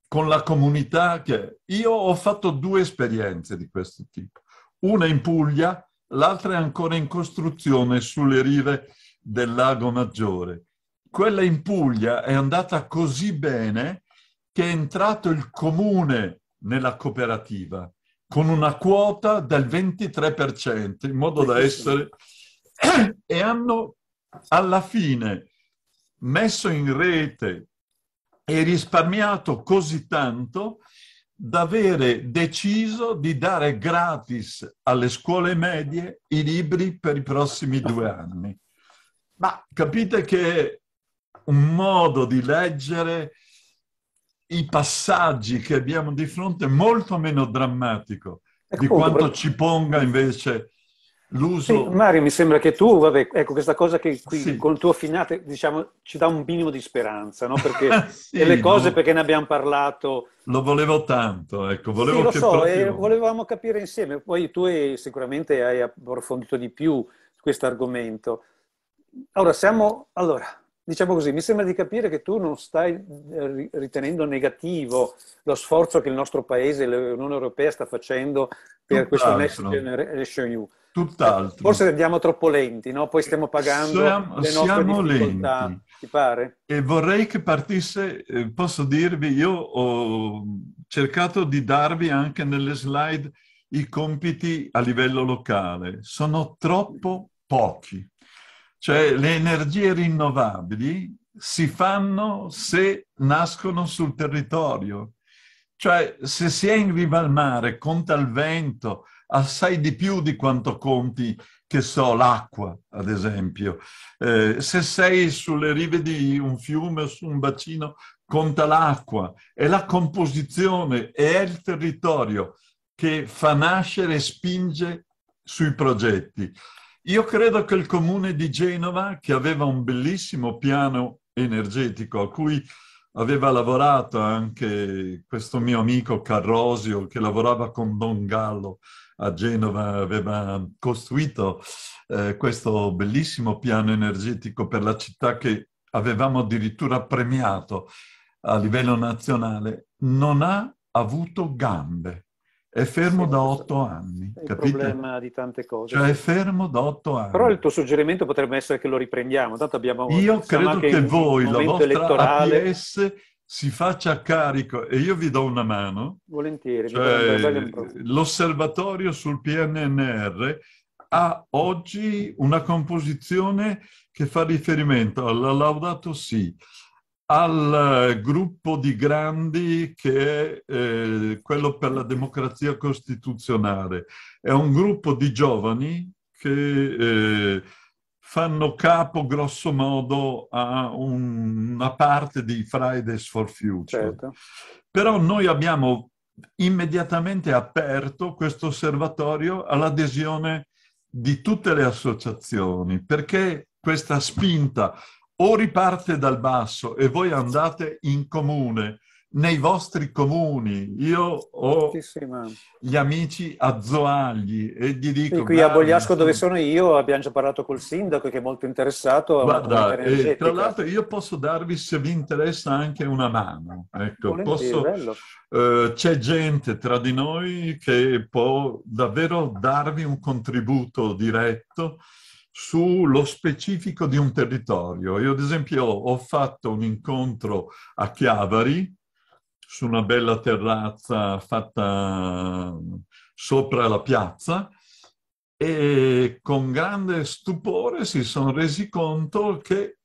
con la comunità che... Io ho fatto due esperienze di questo tipo, una in Puglia, l'altra è ancora in costruzione sulle rive del lago Maggiore. Quella in Puglia è andata così bene che è entrato il comune nella cooperativa con una quota del 23%, in modo da essere... e hanno alla fine messo in rete e risparmiato così tanto da avere deciso di dare gratis alle scuole medie i libri per i prossimi due anni. Ma capite che è un modo di leggere i passaggi che abbiamo di fronte molto meno drammatico di quanto eh? ci ponga invece l'uso... Sì, Mario, mi sembra che tu, vabbè, ecco questa cosa che qui sì. il tuo affinato diciamo, ci dà un minimo di speranza, no? Perché sì, le cose, lo... perché ne abbiamo parlato... Lo volevo tanto, ecco, volevo sì, lo so, proprio... volevamo capire insieme, poi tu hai, sicuramente hai approfondito di più questo argomento. Allora, siamo... Allora, diciamo così, mi sembra di capire che tu non stai eh, ritenendo negativo lo sforzo che il nostro paese, l'Unione Europea, sta facendo per Tutt'altro. questo Next Generation EU. Tutt'altro. Forse andiamo troppo lenti, no? Poi stiamo pagando siamo, le nostre siamo difficoltà, lenti. ti pare? E vorrei che partisse, eh, posso dirvi, io ho cercato di darvi anche nelle slide i compiti a livello locale. Sono troppo pochi cioè le energie rinnovabili si fanno se nascono sul territorio. Cioè se si è in riva al mare, conta il vento, assai di più di quanto conti, che so, l'acqua, ad esempio. Eh, se sei sulle rive di un fiume o su un bacino, conta l'acqua, è la composizione, è il territorio che fa nascere e spinge sui progetti. Io credo che il comune di Genova, che aveva un bellissimo piano energetico a cui aveva lavorato anche questo mio amico Carrosio, che lavorava con Don Gallo a Genova, aveva costruito eh, questo bellissimo piano energetico per la città che avevamo addirittura premiato a livello nazionale, non ha avuto gambe. È fermo sì, da otto anni. È capite? il problema di tante cose. Cioè è fermo da otto anni. Però il tuo suggerimento potrebbe essere che lo riprendiamo. Tanto abbiamo, io credo che voi, la vostra elettorale... APS, si faccia carico e io vi do una mano. Volentieri. Cioè, l'osservatorio sul PNNR ha oggi una composizione che fa riferimento alla Laudato Si, al eh, gruppo di grandi che è eh, quello per la democrazia costituzionale. È un gruppo di giovani che eh, fanno capo grosso modo a un, una parte di Fridays for Future. Certo. Però noi abbiamo immediatamente aperto questo osservatorio all'adesione di tutte le associazioni perché questa spinta o riparte dal basso e voi andate in comune, nei vostri comuni. Io ho gli amici a Zoagli e gli dico... E qui a Bogliasco dove sono io abbiamo già parlato col sindaco che è molto interessato. Guarda, e, eh, tra l'altro io posso darvi se vi interessa anche una mano. Ecco, posso, eh, c'è gente tra di noi che può davvero darvi un contributo diretto sullo specifico di un territorio. Io ad esempio ho fatto un incontro a Chiavari su una bella terrazza fatta mm, sopra la piazza e con grande stupore si sono resi conto che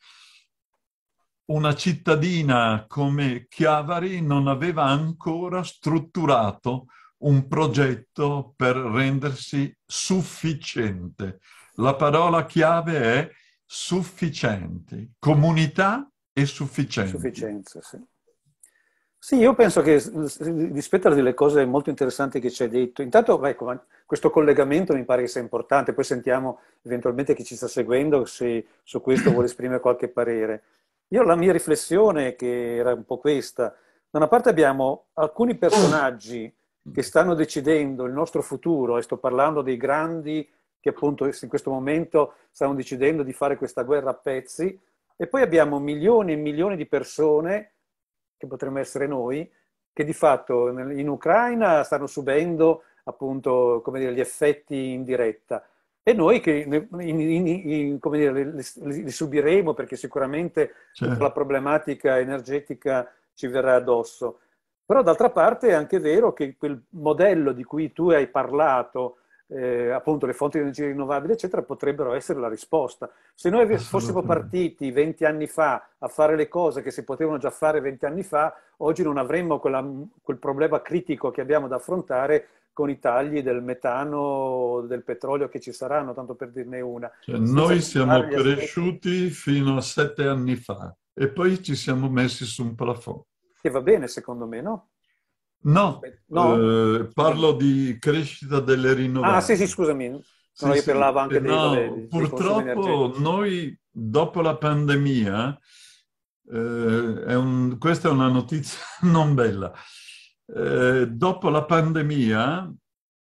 una cittadina come Chiavari non aveva ancora strutturato un progetto per rendersi sufficiente. La parola chiave è sufficienti, comunità e sufficienza. Sufficienza, sì. Sì, io penso che rispetto a delle cose molto interessanti che ci hai detto, intanto ecco, questo collegamento mi pare che sia importante, poi sentiamo eventualmente chi ci sta seguendo se su questo vuole esprimere qualche parere. Io la mia riflessione che era un po' questa, da una parte abbiamo alcuni personaggi che stanno decidendo il nostro futuro, e sto parlando dei grandi che appunto in questo momento stanno decidendo di fare questa guerra a pezzi, e poi abbiamo milioni e milioni di persone, che potremmo essere noi, che di fatto in Ucraina stanno subendo appunto dire, gli effetti in diretta. E noi che in, in, in, dire, li, li, subiremo perché sicuramente certo. la problematica energetica ci verrà addosso. Però d'altra parte è anche vero che quel modello di cui tu hai parlato, eh, appunto le fonti di energia rinnovabile, eccetera, potrebbero essere la risposta. Se noi fossimo partiti 20 anni fa a fare le cose che si potevano già fare 20 anni fa, oggi non avremmo quella, quel problema critico che abbiamo da affrontare con i tagli del metano, del petrolio che ci saranno, tanto per dirne una. Cioè, noi siamo cresciuti aspetti... fino a sette anni fa e poi ci siamo messi su un plafond. Che va bene, secondo me, no? No, no? Eh, parlo di crescita delle ah, rinnovabili. Ah sì, sì, scusami, sì, io sì. parlavo anche eh, dei, no, vabbè, dei Purtroppo noi, dopo la pandemia, eh, è un, questa è una notizia non bella, eh, dopo la pandemia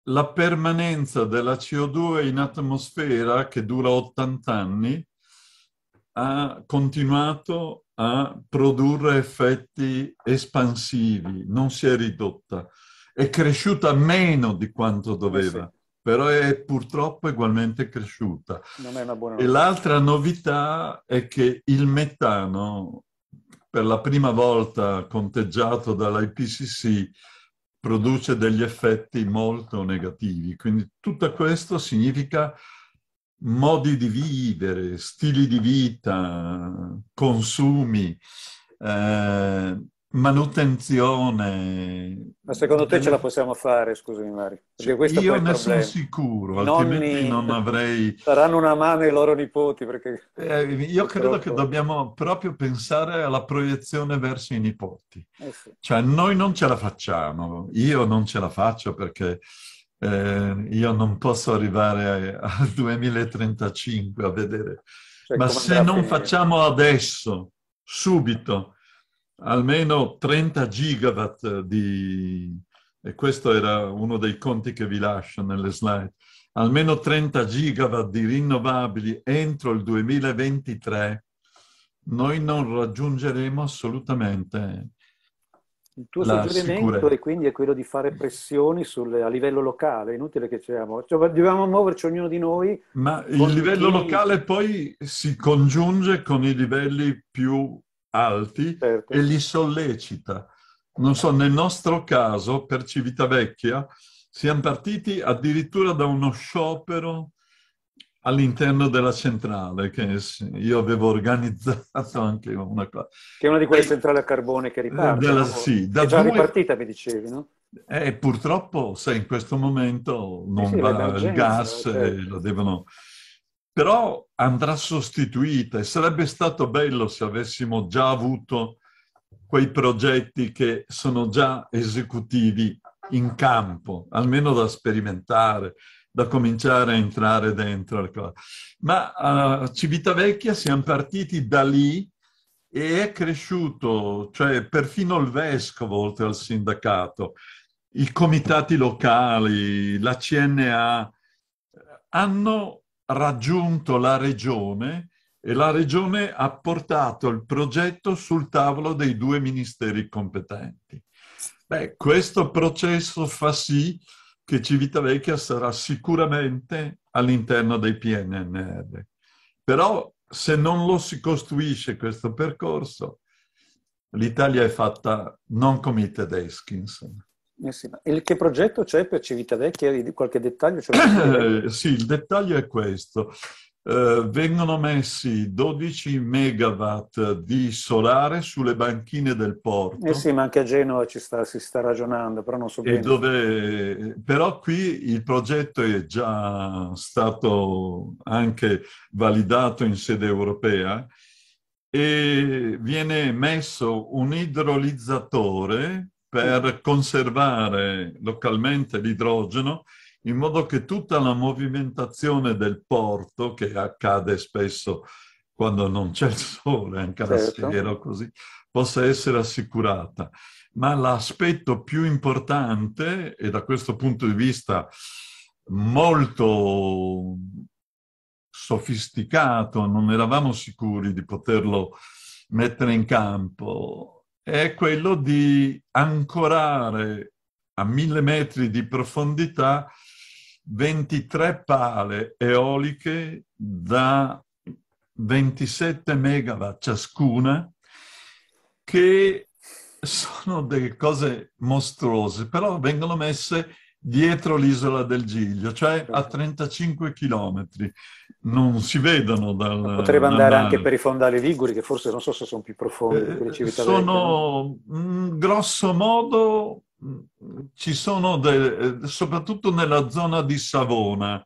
la permanenza della CO2 in atmosfera, che dura 80 anni, ha continuato a produrre effetti espansivi, non si è ridotta, è cresciuta meno di quanto eh doveva, sì. però è purtroppo ugualmente cresciuta. e l'altra novità è che il metano, per la prima volta conteggiato dall'IPCC, produce degli effetti molto negativi, quindi tutto questo significa modi di vivere, stili di vita, consumi, eh, manutenzione. Ma secondo te ce la possiamo fare, scusami Mari? io ne sono sicuro, altrimenti Nonni... non avrei... Saranno una mano i loro nipoti perché... Eh, io credo troppo... che dobbiamo proprio pensare alla proiezione verso i nipoti. Eh sì. Cioè noi non ce la facciamo, io non ce la faccio perché eh, io non posso arrivare al 2035 a vedere. Cioè, Ma se non facciamo adesso, subito, almeno 30 gigawatt di... E questo era uno dei conti che vi lascio nelle slide. Almeno 30 gigawatt di rinnovabili entro il 2023, noi non raggiungeremo assolutamente il tuo suggerimento è quindi è quello di fare pressioni sul, a livello locale, inutile che siamo, cioè, dobbiamo muoverci ognuno di noi. Ma il livello chi... locale poi si congiunge con i livelli più alti certo. e li sollecita. Non so, nel nostro caso, per Civitavecchia, siamo partiti addirittura da uno sciopero all'interno della centrale, che io avevo organizzato anche una cosa. Che è una di quelle e... Eh, centrali a carbone che riparte. Eh, della, no? sì, da è già due... ripartita, mi dicevi, no? Eh, purtroppo, se in questo momento non sì, va il gas, eh, certo. lo devono... Però andrà sostituita e sarebbe stato bello se avessimo già avuto quei progetti che sono già esecutivi in campo, almeno da sperimentare, da cominciare a entrare dentro. Ma a eh, Civitavecchia siamo partiti da lì e è cresciuto, cioè perfino il vescovo, oltre al sindacato, i comitati locali, la CNA, hanno raggiunto la regione e la regione ha portato il progetto sul tavolo dei due ministeri competenti. Beh, questo processo fa sì che che Civitavecchia sarà sicuramente all'interno dei PNNR. Però se non lo si costruisce questo percorso, l'Italia è fatta non come i tedeschi, insomma. Eh sì, il, che progetto c'è per Civitavecchia? Qualche dettaglio? Eh, sì, il dettaglio è questo. Eh, vengono messi 12 megawatt di solare sulle banchine del porto. Eh sì, ma anche a Genova ci sta, si sta ragionando, però non so bene. Dove, però qui il progetto è già stato anche validato in sede europea e viene messo un idrolizzatore per mm. conservare localmente l'idrogeno in modo che tutta la movimentazione del porto, che accade spesso quando non c'è il sole, anche certo. la sera o così, possa essere assicurata. Ma l'aspetto più importante, e da questo punto di vista molto sofisticato, non eravamo sicuri di poterlo mettere in campo, è quello di ancorare a mille metri di profondità 23 pale eoliche da 27 megawatt ciascuna che sono delle cose mostruose, però vengono messe dietro l'isola del Giglio, cioè a 35 certo. chilometri. Non si vedono dal... potrebbe andare mare. anche per i fondali liguri, che forse non so se sono più profondi eh, Sono, mh, grosso modo, Mm, ci sono, de, eh, soprattutto nella zona di Savona,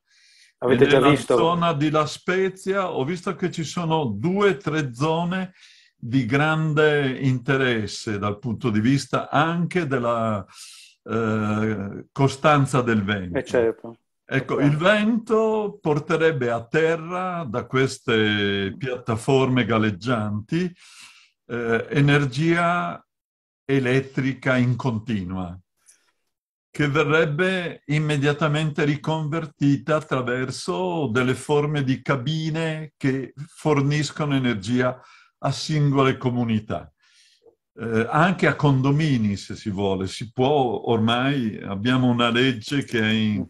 Avete già visto? Nella zona di La Spezia ho visto che ci sono due o tre zone di grande interesse dal punto di vista anche della eh, costanza del vento. Eh certo. Ecco, okay. il vento porterebbe a terra da queste piattaforme galleggianti eh, energia elettrica in continua, che verrebbe immediatamente riconvertita attraverso delle forme di cabine che forniscono energia a singole comunità. Eh, anche a condomini, se si vuole, si può ormai, abbiamo una legge che è in...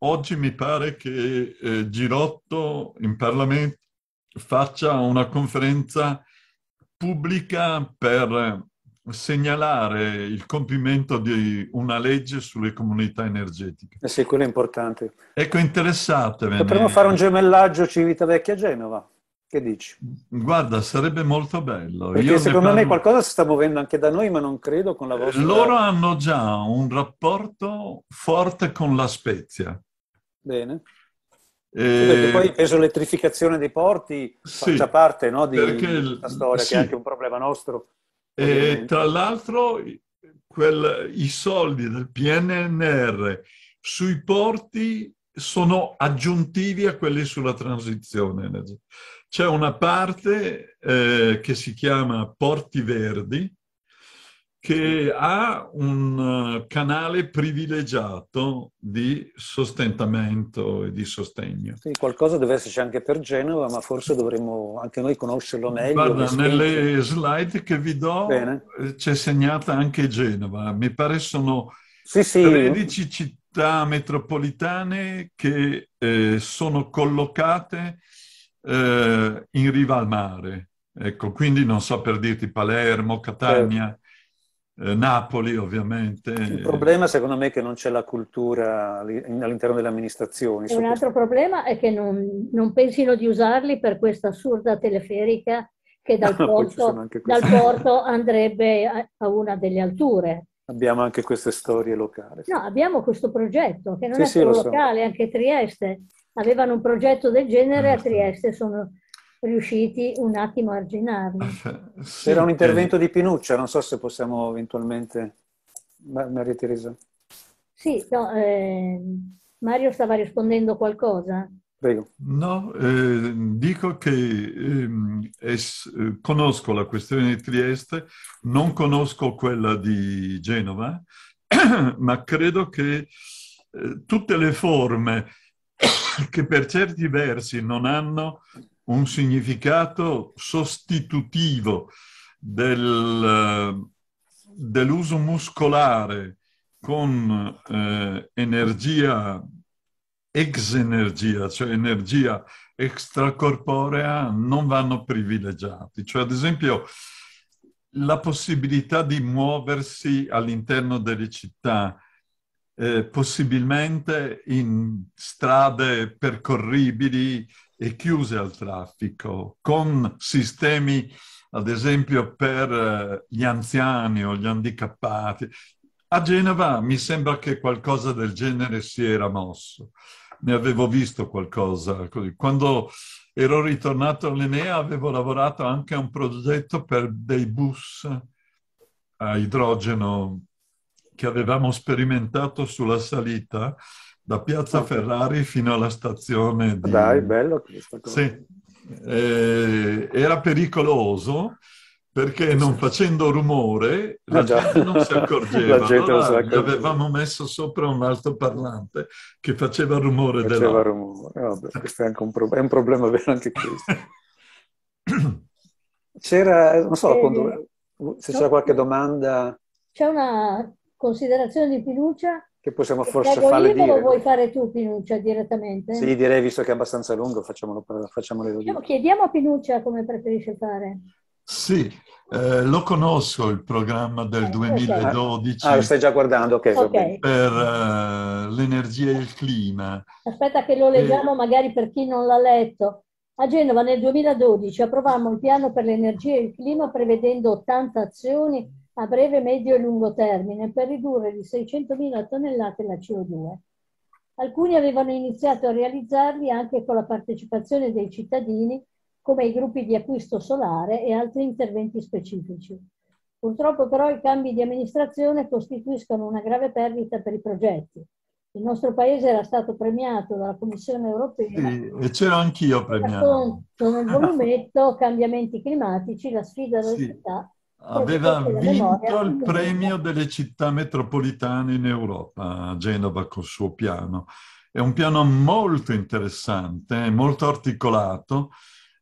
Oggi mi pare che eh, Girotto in Parlamento faccia una conferenza pubblica per segnalare il compimento di una legge sulle comunità energetiche. Eh sì, quello è importante. Ecco, interessate. Potremmo fare un gemellaggio Civitavecchia-Genova. Che dici? Guarda, sarebbe molto bello. Perché Io secondo parlo... me qualcosa si sta muovendo anche da noi, ma non credo con la vostra... Loro hanno già un rapporto forte con la Spezia. Bene. E... Perché poi penso l'elettrificazione dei porti sì, faccia parte no, di questa storia, sì. che è anche un problema nostro. E tra l'altro quel, i soldi del PNNR sui porti sono aggiuntivi a quelli sulla transizione energetica. C'è una parte eh, che si chiama Porti Verdi, che ha un eh, canale privilegiato di sostentamento e di sostegno. Sì, qualcosa deve esserci anche per Genova, ma forse dovremmo anche noi conoscerlo meglio. Guarda, nelle slide che vi do Bene. Eh, c'è segnata anche Genova. Mi pare sono sì, sì. 13 città metropolitane che eh, sono collocate eh, in riva al mare. Ecco, quindi non so per dirti Palermo, Catania... Beh certo. Eh, Napoli ovviamente. Il problema secondo me è che non c'è la cultura all'interno delle amministrazioni. Un altro problema è che non, non, pensino di usarli per questa assurda teleferica che dal, no, porto, dal porto, andrebbe a, a, una delle alture. Abbiamo anche queste storie locali. No, abbiamo questo progetto che non sì, è solo sì, locale, so. anche Trieste. Avevano un progetto del genere a ah, Trieste, sono riusciti un attimo a arginarli. sì, Era un intervento di Pinuccia, non so se possiamo eventualmente... Maria Teresa. Sì, no, eh, Mario stava rispondendo qualcosa. Prego. No, eh, dico che ehm, eh, es, conosco la questione di Trieste, non conosco quella di Genova, ma credo che eh, tutte le forme che per certi versi non hanno un significato sostitutivo del, eh, dell'uso muscolare con eh, energia ex-energia, cioè energia extracorporea, non vanno privilegiati. Cioè, ad esempio, la possibilità di muoversi all'interno delle città, eh, possibilmente in strade percorribili, e chiuse al traffico con sistemi ad esempio per eh, gli anziani o gli handicappati. A Genova mi sembra che qualcosa del genere si era mosso. Ne avevo visto qualcosa. Quando ero ritornato all'Enea avevo lavorato anche a un progetto per dei bus a idrogeno che avevamo sperimentato sulla salita da Piazza okay. Ferrari fino alla stazione di... Dai, bello questa cosa. Sì. Eh, era pericoloso perché non facendo rumore la ah, gente non si accorgeva. la gente allora, non si avevamo messo sopra un altoparlante che faceva rumore. Faceva della... rumore, eh, Vabbè, questo è, anche un, pro... è un problema vero anche questo. C'era, non so, eh, quando... se c'è qualche domanda... C'è una considerazione di fiducia che possiamo e forse farle dire. Lo vuoi fare tu, Pinuccia, direttamente? Sì, direi, visto che è abbastanza lungo, facciamolo, facciamolo io. Diciamo, chiediamo a Pinuccia come preferisce fare. Sì, eh, lo conosco il programma del 2012. Eh, ah, lo stai già guardando, ok. okay. Per uh, l'energia e il clima. Aspetta che lo eh. leggiamo e... magari per chi non l'ha letto. A Genova nel 2012 approvammo il piano per l'energia e il clima prevedendo 80 azioni a breve, medio e lungo termine per ridurre di 600.000 tonnellate la CO2. Alcuni avevano iniziato a realizzarli anche con la partecipazione dei cittadini, come i gruppi di acquisto solare e altri interventi specifici. Purtroppo però i cambi di amministrazione costituiscono una grave perdita per i progetti. Il nostro paese era stato premiato dalla Commissione europea. Sì, e c'ero anch'io premiato. Con, il volumetto Cambiamenti climatici, la sfida della sì. città aveva vinto il premio delle città metropolitane in Europa a Genova col suo piano. È un piano molto interessante, molto articolato,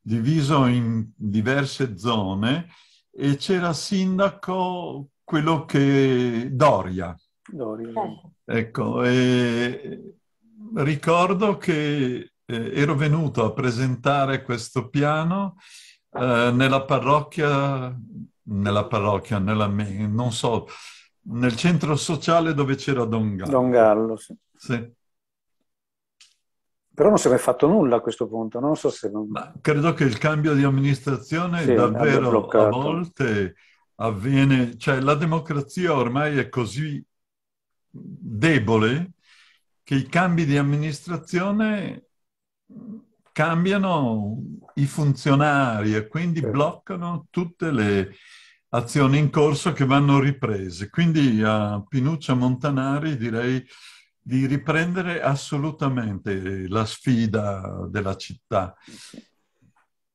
diviso in diverse zone e c'era sindaco quello che Doria. Doria. Eh. Ecco, e ricordo che eh, ero venuto a presentare questo piano eh, nella parrocchia nella parrocchia, nella, non so, nel centro sociale dove c'era Don Gallo. Don Gallo, sì. sì. Però non si è mai fatto nulla a questo punto, non so se... Non... Ma credo che il cambio di amministrazione sì, davvero a volte avviene... Cioè la democrazia ormai è così debole che i cambi di amministrazione cambiano i funzionari e quindi bloccano tutte le azioni in corso che vanno riprese. Quindi a Pinuccia Montanari direi di riprendere assolutamente la sfida della città.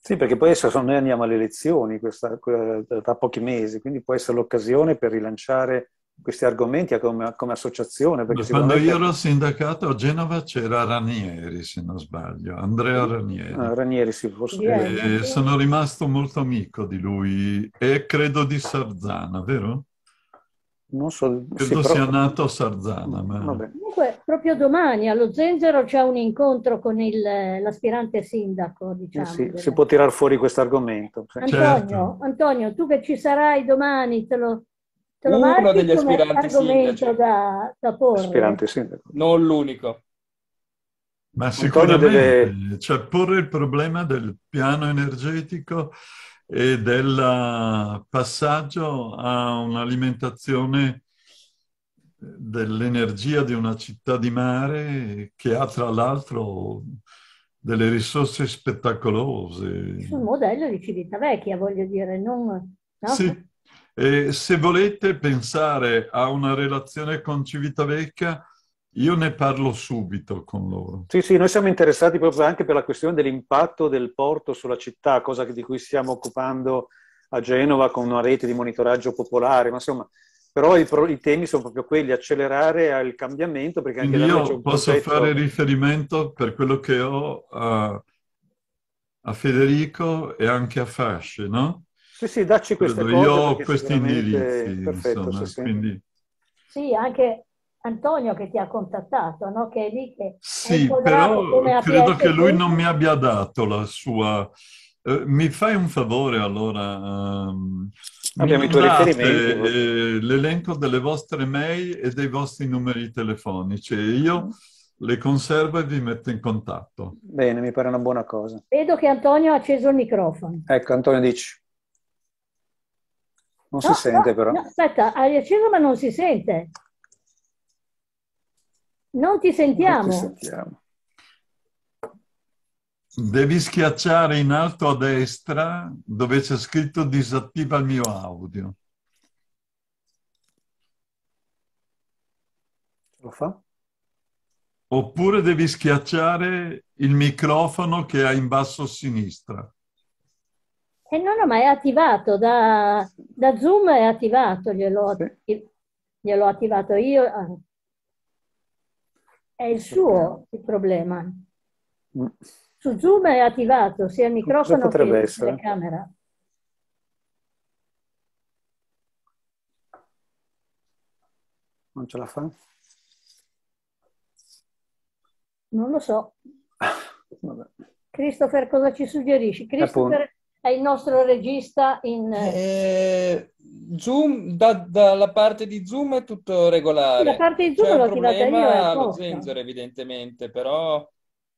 Sì, perché poi adesso noi andiamo alle elezioni questa, tra pochi mesi, quindi può essere l'occasione per rilanciare questi argomenti come, come associazione. Quando io ero sindacato a Genova c'era Ranieri, se non sbaglio, Andrea Ranieri. Ah, Ranieri sì, forse. Yeah. sono rimasto molto amico di lui e credo di Sarzana, vero? Non so, credo sì, però... sia nato a Sarzana. Ma... Comunque, proprio domani allo Zenzero c'è un incontro con il, l'aspirante sindaco. Eh diciamo, eh sì, Si può tirare fuori questo argomento. Antonio, certo. Antonio, tu che ci sarai domani, te lo, Te Uno degli aspiranti sindaci. Da, da porre. Aspirante sindaco. Non l'unico. Ma sicuramente, cioè porre il problema del piano energetico e del eh, passaggio a un'alimentazione dell'energia di una città di mare che ha tra l'altro delle risorse spettacolose. Sul modello di Civitavecchia, voglio dire, non... No? Sì, e se volete pensare a una relazione con Civitavecchia, io ne parlo subito con loro. Sì, sì, noi siamo interessati proprio anche per la questione dell'impatto del porto sulla città, cosa di cui stiamo occupando a Genova con una rete di monitoraggio popolare, ma insomma, però i, pro, i temi sono proprio quelli, accelerare il cambiamento, perché anche Quindi Io posso progetto... fare riferimento per quello che ho a, a Federico e anche a Fasci, no? Sì, sì, dacci queste cose. Io ho questi indirizzi, perfetto, insomma, sì, quindi... sì, anche Antonio che ti ha contattato, no? che è lì che... Sì, però credo che lui non mi abbia dato la sua... Eh, mi fai un favore allora? Um, Abbiamo i tuoi riferimenti. Eh, l'elenco delle vostre mail e dei vostri numeri telefonici. Io mm. le conservo e vi metto in contatto. Bene, mi pare una buona cosa. Vedo che Antonio ha acceso il microfono. Ecco, Antonio dici. Non no, si sente no, però. No, aspetta, hai acceso ma non si sente. Non ti sentiamo. Non ti sentiamo. Devi schiacciare in alto a destra dove c'è scritto disattiva il mio audio. Lo fa? Oppure devi schiacciare il microfono che ha in basso a sinistra. E no, no, ma è attivato, da, da Zoom è attivato, gliel'ho, sì. gliel'ho attivato io. Ah. È il suo il problema. Mm. Su Zoom è attivato sia il microfono che la camera. Non ce la fa? Non lo so. Ah, vabbè. Christopher, cosa ci suggerisci? Christopher è il nostro regista in... Eh, eh zoom, da, dalla parte di Zoom è tutto regolare. La parte di Zoom C'è l'ho un problema lo sensor evidentemente, però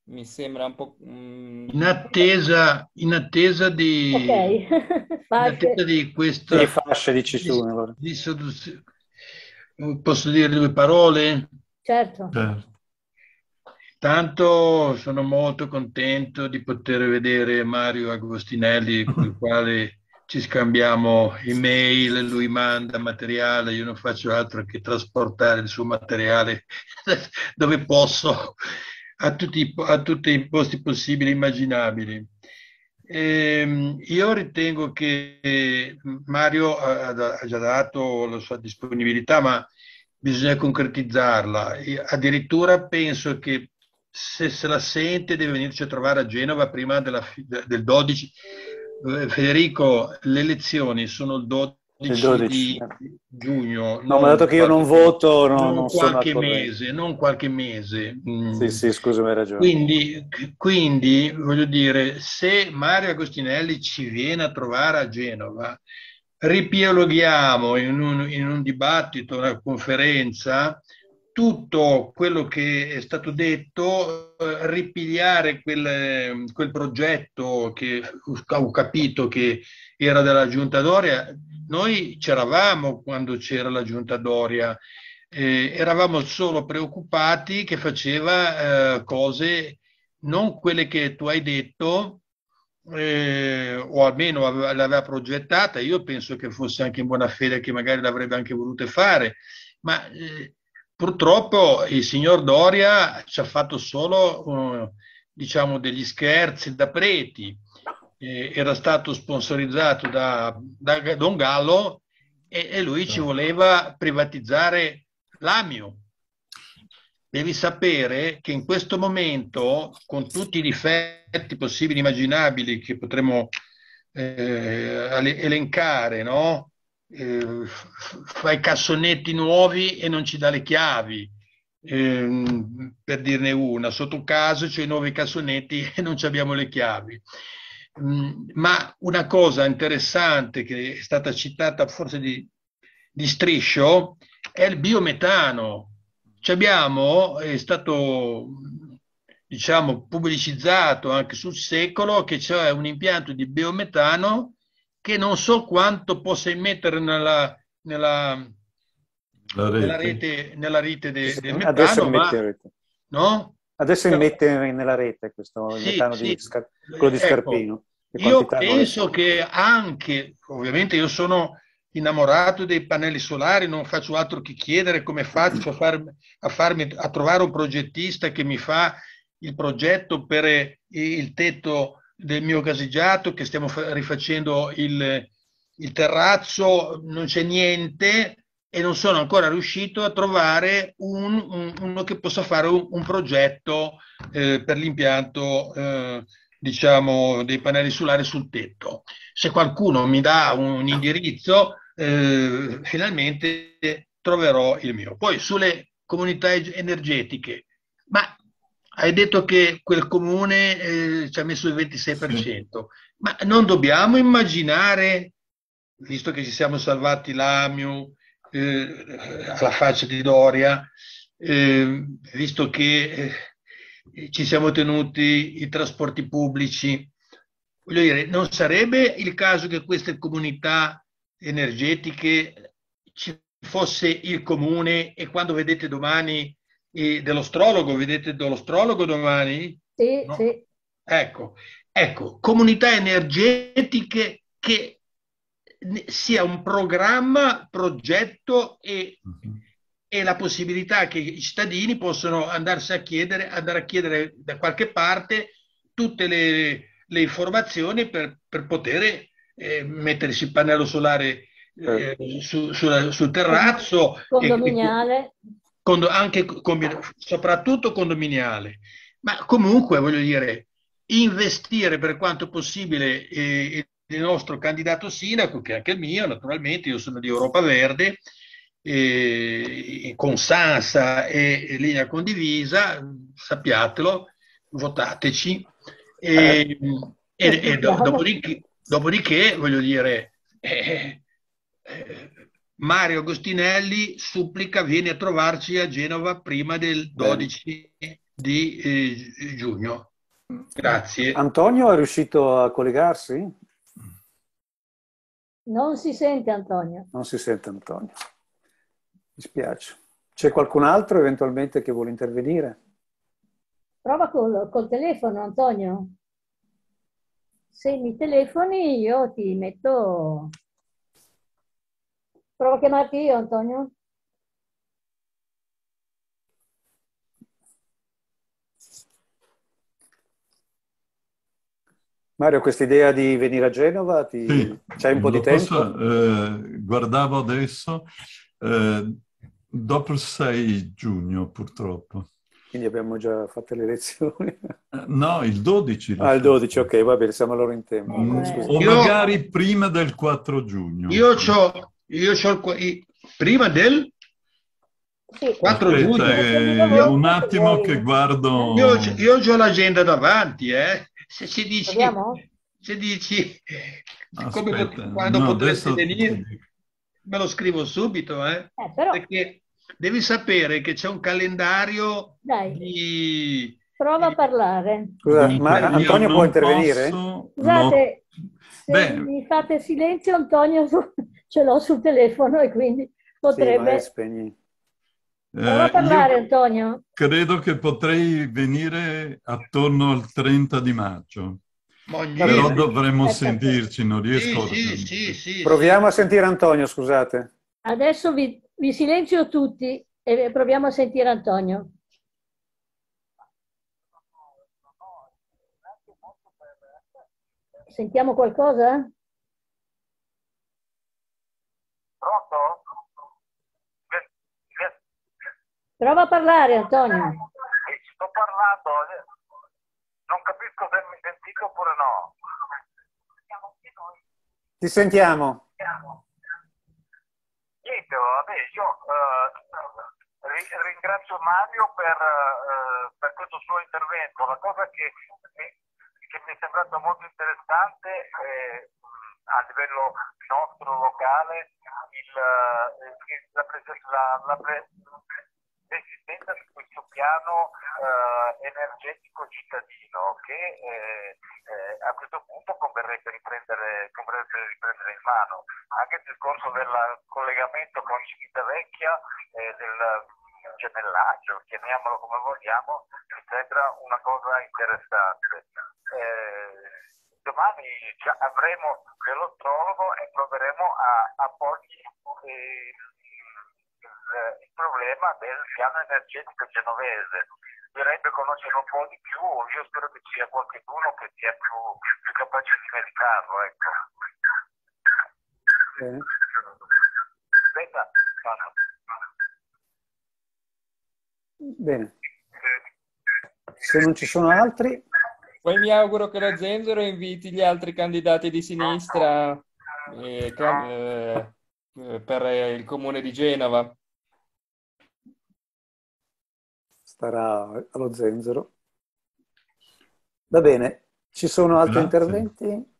mi sembra un po'... Mm... In, attesa, in attesa di... Okay. in attesa di questo... Di fasce, Di, di, posso dire due parole? Certo. certo. Tanto sono molto contento di poter vedere Mario Agostinelli con il quale ci scambiamo email, lui manda materiale, io non faccio altro che trasportare il suo materiale dove posso, a tutti, a tutti i posti possibili e immaginabili. Ehm, io ritengo che eh, Mario ha già dato la sua disponibilità, ma bisogna concretizzarla. Addirittura penso che se se la sente deve venirci a trovare a Genova prima della, del 12. Eh, Federico, le elezioni sono il 12. 12. Eh. giugno. No, ma dato che io non voto, no, non, non qualche mese, non qualche mese. Mm. Sì, sì, scusami, hai ragione. Quindi, quindi, voglio dire, se Mario Agostinelli ci viene a trovare a Genova, ripiologhiamo in un, in un dibattito, una conferenza, tutto quello che è stato detto, eh, ripigliare quel, eh, quel, progetto che ho capito che era della Giunta Doria. Noi c'eravamo quando c'era la Giunta Doria, eh, eravamo solo preoccupati che faceva eh, cose non quelle che tu hai detto, eh, o almeno l'aveva progettata, io penso che fosse anche in buona fede che magari l'avrebbe anche volute fare, ma eh, Purtroppo il signor Doria ci ha fatto solo eh, diciamo, degli scherzi da preti. era stato sponsorizzato da, da Don Gallo e, e lui ci certo. voleva privatizzare l'Amio. Devi sapere che in questo momento, con tutti i difetti possibili e immaginabili che potremmo eh, elencare, no? eh, fa i cassonetti nuovi e non ci dà le chiavi, eh, per dirne una. Sotto caso c'è i nuovi cassonetti e non ci abbiamo le chiavi. Mm, ma una cosa interessante che è stata citata forse di, di striscio è il biometano. Ci abbiamo, è stato diciamo pubblicizzato anche sul secolo che c'è un impianto di biometano che non so quanto possa immettere nella, nella, rete. nella rete, nella rete de, del metano. Adesso immette, ma, no? Adesso immette nella rete questo sì, metano sì. Di, quello di ecco, Scarpino. Io penso che anche, ovviamente io sono innamorato dei pannelli solari, non faccio altro che chiedere come faccio a, farmi, a, farmi, a trovare un progettista che mi fa il progetto per eh, il tetto del mio caseggiato, che stiamo rifacendo il, il terrazzo, non c'è niente e non sono ancora riuscito a trovare un, un, uno che possa fare un, un progetto eh, per l'impianto eh, diciamo, dei pannelli solari sul tetto. Se qualcuno mi dà un indirizzo, eh, finalmente troverò il mio. Poi sulle comunità energetiche, ma hai detto che quel comune eh, ci ha messo il 26%, sì. ma non dobbiamo immaginare, visto che ci siamo salvati l'AMIU eh, alla faccia di Doria, eh, visto che eh, ci siamo tenuti i trasporti pubblici, voglio dire, non sarebbe il caso che queste comunità energetiche ci fosse il comune e quando vedete domani e dell'ostrologo, vedete dell'astrologo domani? Sì, no? sì. Ecco, ecco, comunità energetiche che sia un programma, progetto e, uh-huh. e la possibilità che i cittadini possano andarsi a chiedere, andare a chiedere da qualche parte tutte le, le informazioni per, per poter eh, mettersi il pannello solare certo. eh, su, sulla, sul terrazzo. Condominiale. E, con, anche, con, soprattutto condominiale, ma comunque voglio dire, investire per quanto possibile eh, il nostro candidato sindaco, che è anche il mio, naturalmente, io sono di Europa Verde, eh, con Sansa e, e linea condivisa, sappiatelo, votateci. E, e, e do, diciamo dopodiché, dopodiché, voglio dire, eh, eh, Mario Agostinelli supplica vieni a trovarci a Genova prima del 12 Bene. di eh, giugno. Grazie. Antonio è riuscito a collegarsi? Non si sente Antonio. Non si sente Antonio. Mi spiace. C'è qualcun altro eventualmente che vuole intervenire? Prova col, col telefono Antonio. Se mi telefoni io ti metto Provo a chiamarti io, Antonio. Mario, questa idea di venire a Genova, ti... sì, c'è un po' di tempo? Posso, eh, guardavo adesso, eh, dopo il 6 giugno purtroppo. Quindi abbiamo già fatto le lezioni. Eh, no, il 12. Ah, il 12, ok, va bene, siamo allora in tempo. Mm, o magari prima del 4 giugno. Io ho io ho il, prima del 4 Aspetta, giugno. Eh, un attimo che guardo. Io, io ho l'agenda davanti, eh. Se ci dici, se dici come, quando no, potresti venire, me lo scrivo subito, eh. eh però... Perché devi sapere che c'è un calendario Dai. di. Prova a parlare. Scusa, ma Antonio può intervenire? Posso... Scusate, no. se Beh. mi fate silenzio, Antonio ce l'ho sul telefono e quindi potrebbe... Sì, eh, parlare, Antonio. Credo che potrei venire attorno al 30 di maggio. Mogliere. Però dovremmo Aspetta. Eh, sentirci, non riesco sì, a... Sì, sì, proviamo a sentire Antonio, scusate. Adesso vi, vi silenzio tutti e proviamo a sentire Antonio. Sentiamo qualcosa? Prova a parlare, Antonio. Sto parlando, eh. non capisco se mi sentite oppure no. Ti sentiamo. Niente, vabbè, io eh, ringrazio Mario per, eh, per, questo suo intervento. La cosa che, che mi è sembrata molto interessante è a livello nostro locale il, eh, il, la, la, la l'esistenza di questo piano eh, energetico cittadino che eh, eh, a questo punto converrebbe riprendere, converrebbe riprendere, in mano. Anche il discorso del collegamento con Civitavecchia e eh, del gemellaggio, chiamiamolo come vogliamo, mi sembra una cosa interessante. Eh, domani avremo l'elettrologo e proveremo a, a porgli eh, eh, il problema del piano energetico genovese. Direbbe conoscere un po' di più, io spero che ci sia qualcuno che sia più, più capace di mercato. Ecco. Aspetta, vado. Bene. Se non ci sono altri... Poi mi auguro che la Zenzero inviti gli altri candidati di sinistra eh, eh per il comune di Genova. starà allo zenzero. Va bene, ci sono altri Grazie. interventi?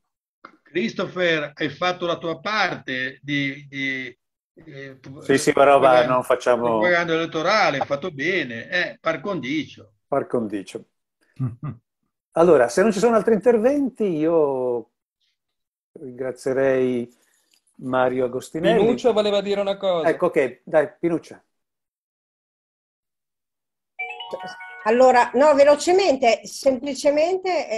Christopher, hai fatto la tua parte di... di eh, sì, sì, però va, non facciamo... Propaganda elettorale, hai fatto bene, eh, par condicio. Par condicio. Mm-hmm. Allora, se non ci sono altri interventi, io ringrazierei Mario Agostinelli. Pinuccio voleva dire una cosa. Ecco, ok, dai, Pinuccio. Certo. Allora, no, velocemente, semplicemente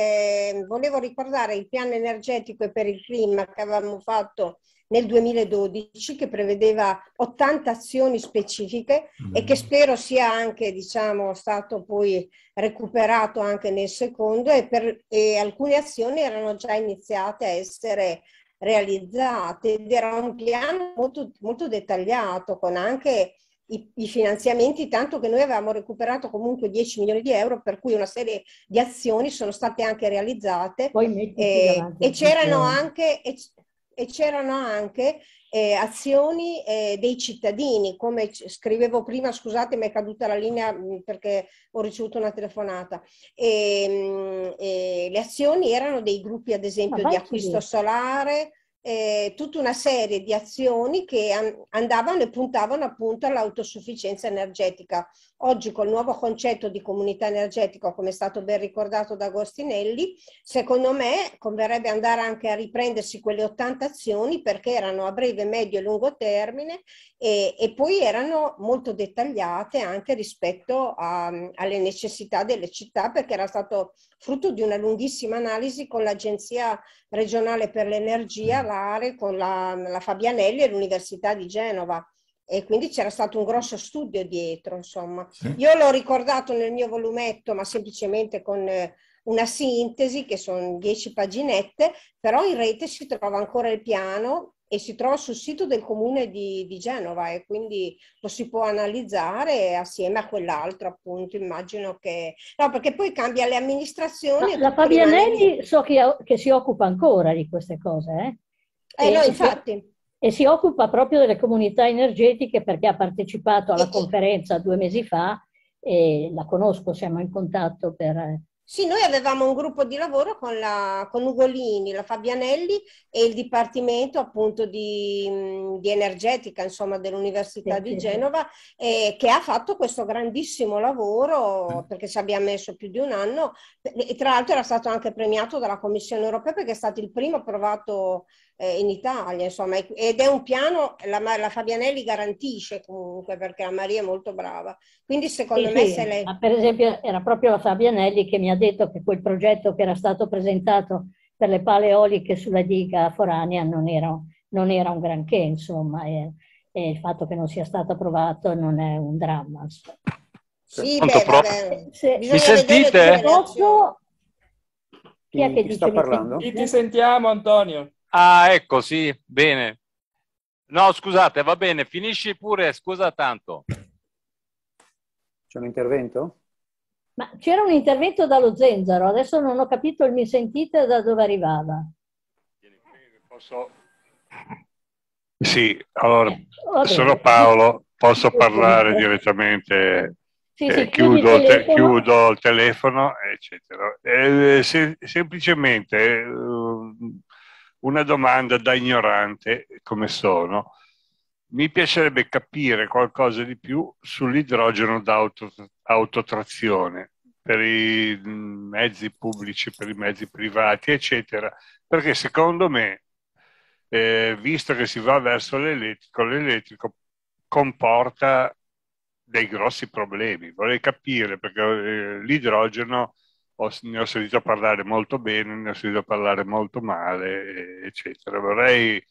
eh, volevo ricordare il piano energetico per il clima che avevamo fatto nel 2012 che prevedeva 80 azioni specifiche mm. e che mm. spero sia anche diciamo, stato poi recuperato anche nel secondo e, per, e alcune azioni erano già iniziate a essere realizzate ed era un piano molto, molto dettagliato con anche i, i, finanziamenti, tanto che noi avevamo recuperato comunque 10 milioni di euro, per cui una serie di azioni sono state anche realizzate eh, e, e, c'erano anche, e, e, c'erano anche, eh, azioni eh, dei cittadini, come c- scrivevo prima, scusate mi è caduta la linea mh, mm, perché ho ricevuto una telefonata, e, ehm, mh, eh, le azioni erano dei gruppi ad esempio di acquisto lì. solare, eh, tutta una serie di azioni che andavano e puntavano appunto all'autosufficienza energetica. Oggi col nuovo concetto di comunità energetica, come è stato ben ricordato da Agostinelli, secondo me converrebbe andare anche a riprendersi quelle 80 azioni perché erano a breve, medio e lungo termine e, e poi erano molto dettagliate anche rispetto a, alle necessità delle città perché era stato frutto di una lunghissima analisi con l'Agenzia regionale per l'energia, mm. l'ARE, con la, la Fabianelli e l'Università di Genova e quindi c'era stato un grosso studio dietro, insomma. Sì. Io l'ho ricordato nel mio volumetto, ma semplicemente con eh, una sintesi che sono dieci paginette, però in rete si trova ancora il piano e si trova sul sito del comune di, di Genova e quindi lo si può analizzare assieme a quell'altro appunto immagino che no perché poi cambia le amministrazioni no, la Pavianelli rimane... so che, che, si occupa ancora di queste cose eh, eh no infatti e si occupa proprio delle comunità energetiche perché ha partecipato alla conferenza due mesi fa e la conosco, siamo in contatto per... Eh, sì, noi avevamo un gruppo di lavoro con, la, con Ugolini, la Fabianelli e il Dipartimento appunto di, di energetica insomma, dell'Università sì, di Genova eh, che ha fatto questo grandissimo lavoro perché ci abbiamo messo più di un anno e tra l'altro era stato anche premiato dalla Commissione europea perché è stato il primo approvato eh, in Italia, insomma, ed è un piano, la, la, Fabianelli garantisce comunque perché la Maria è molto brava. Quindi secondo sì, me sì. se lei... per esempio era proprio la Fabianelli che mi ha detto che quel progetto che era stato presentato per le pale eoliche sulla diga Forania non era, non era un granché, insomma, e, e, il fatto che non sia stato approvato non è un dramma. Insomma. Sì, beh, pro... beh, se, mi sentite? Posso... Chi, chi è che chi sta parlando? Ti, ti sentiamo Antonio. Ah, ecco, sì, bene. No, scusate, va bene, finisci pure, scusa tanto. C'è un intervento? Ma c'era un intervento dallo Zenzaro, adesso non ho capito il mi sentite da dove arrivava. Posso... Sì, allora, eh, sono Paolo, posso parlare direttamente? Sì, eh, sì, eh, chiudo, il te, chiudo, il telefono, eccetera. Eh, se, semplicemente eh, una domanda da ignorante come sono. Mi piacerebbe capire qualcosa di più sull'idrogeno da autotrazione per i mezzi pubblici, per i mezzi privati, eccetera, perché secondo me, eh, visto che si va verso l'elettrico, l'elettrico comporta dei grossi problemi. Vorrei capire perché eh, l'idrogeno ho, ne ho sentito parlare molto bene, ne ho sentito parlare molto male, eccetera. Vorrei,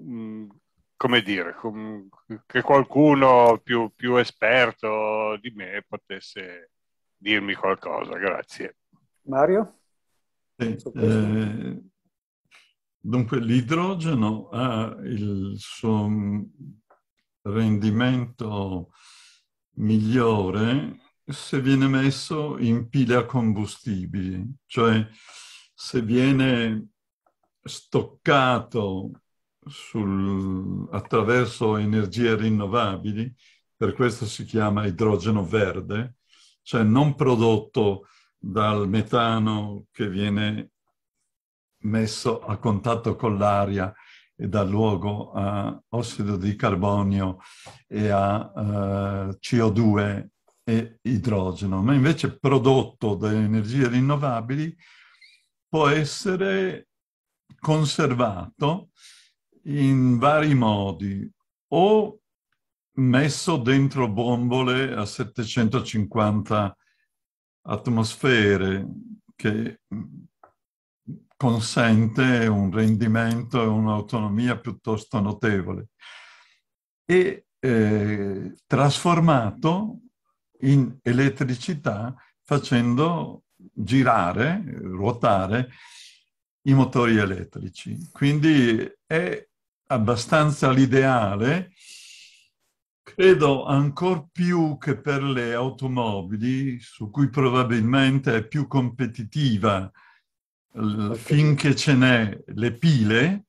mm, come dire, com, che qualcuno più, più esperto di me potesse dirmi qualcosa. Grazie. Mario? eh, eh dunque l'idrogeno ha il suo mm, rendimento migliore se viene messo in pile a combustibili, cioè se viene stoccato sul, attraverso energie rinnovabili, per questo si chiama idrogeno verde, cioè non prodotto dal metano che viene messo a contatto con l'aria e dà luogo a ossido di carbonio e a uh, eh, CO2 e idrogeno, ma invece prodotto da energie rinnovabili può essere conservato in vari modi o messo dentro bombole a 750 atmosfere che mm, consente un rendimento e un'autonomia piuttosto notevole e eh, trasformato in elettricità facendo girare, ruotare i motori elettrici. Quindi è abbastanza l'ideale, credo ancor più che per le automobili, su cui probabilmente è più competitiva finché ce n'è le pile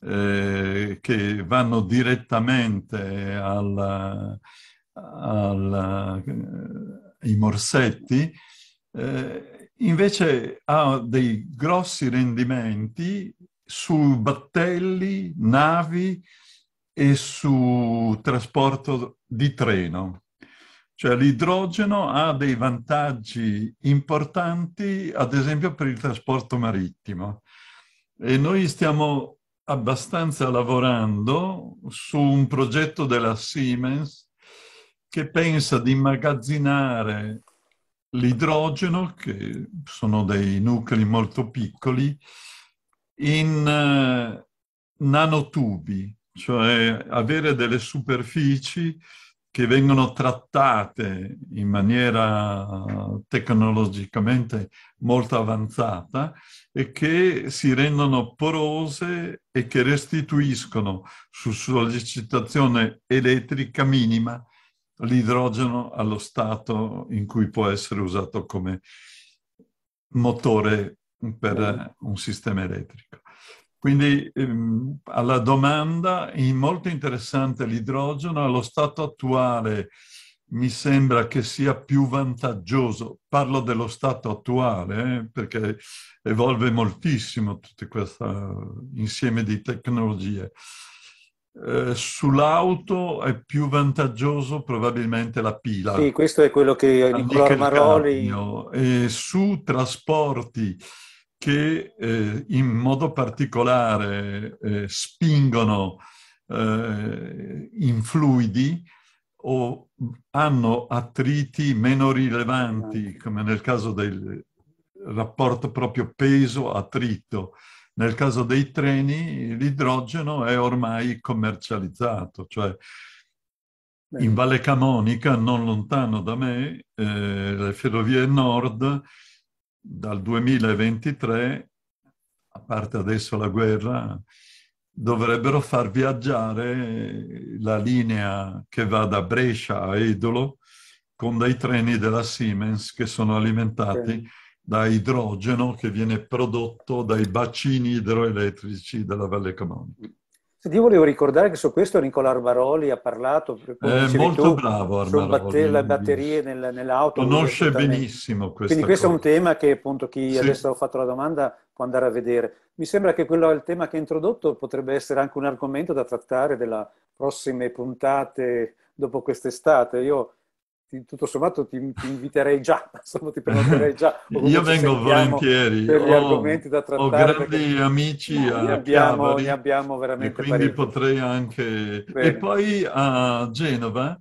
eh, che vanno direttamente alla, alla, ai eh, morsetti, eh, invece ha dei grossi rendimenti su battelli, navi e su trasporto di treno. Cioè l'idrogeno ha dei vantaggi importanti, ad esempio per il trasporto marittimo. E noi stiamo abbastanza lavorando su un progetto della Siemens che pensa di immagazzinare l'idrogeno, che sono dei nuclei molto piccoli, in eh, nanotubi, cioè avere delle superfici che vengono trattate in maniera tecnologicamente molto avanzata e che si rendono porose e che restituiscono su sollecitazione elettrica minima l'idrogeno allo stato in cui può essere usato come motore per un sistema elettrico. Quindi ehm, alla domanda, è molto interessante l'idrogeno, allo stato attuale mi sembra che sia più vantaggioso, parlo dello stato attuale, eh, perché evolve moltissimo tutto questo insieme di tecnologie, eh, sull'auto è più vantaggioso probabilmente la pila. Sì, questo è quello che Nicola Maroli... E su trasporti che eh, in modo particolare eh, spingono eh, in fluidi o hanno attriti meno rilevanti, come nel caso del rapporto proprio peso-attrito, nel caso dei treni l'idrogeno è ormai commercializzato, cioè in Valle Camonica, non lontano da me, eh, le ferrovie nord dal 2023, a parte adesso la guerra, dovrebbero far viaggiare la linea che va da Brescia a Edolo con dei treni della Siemens che sono alimentati. Okay da idrogeno che viene prodotto dai bacini idroelettrici della Valle Camonica. io volevo ricordare che su questo Nicola Arbaroli ha parlato. È molto tu, bravo Arbaroli. Batte- le batterie nel, nell'auto. Conosce benissimo questo. Quindi questo cosa. è un tema che appunto chi sì. adesso ha fatto la domanda può andare a vedere. Mi sembra che quello, è il tema che ha introdotto potrebbe essere anche un argomento da trattare delle prossime puntate dopo quest'estate. Io ti, tutto sommato ti, ti inviterei già, insomma, ti prenoterei già. Io vengo volentieri. Per gli ho, argomenti da trattare. Ho grandi amici ne abbiamo, Chiavari, ne abbiamo veramente e quindi parecchi. potrei anche... Bene. E poi a Genova,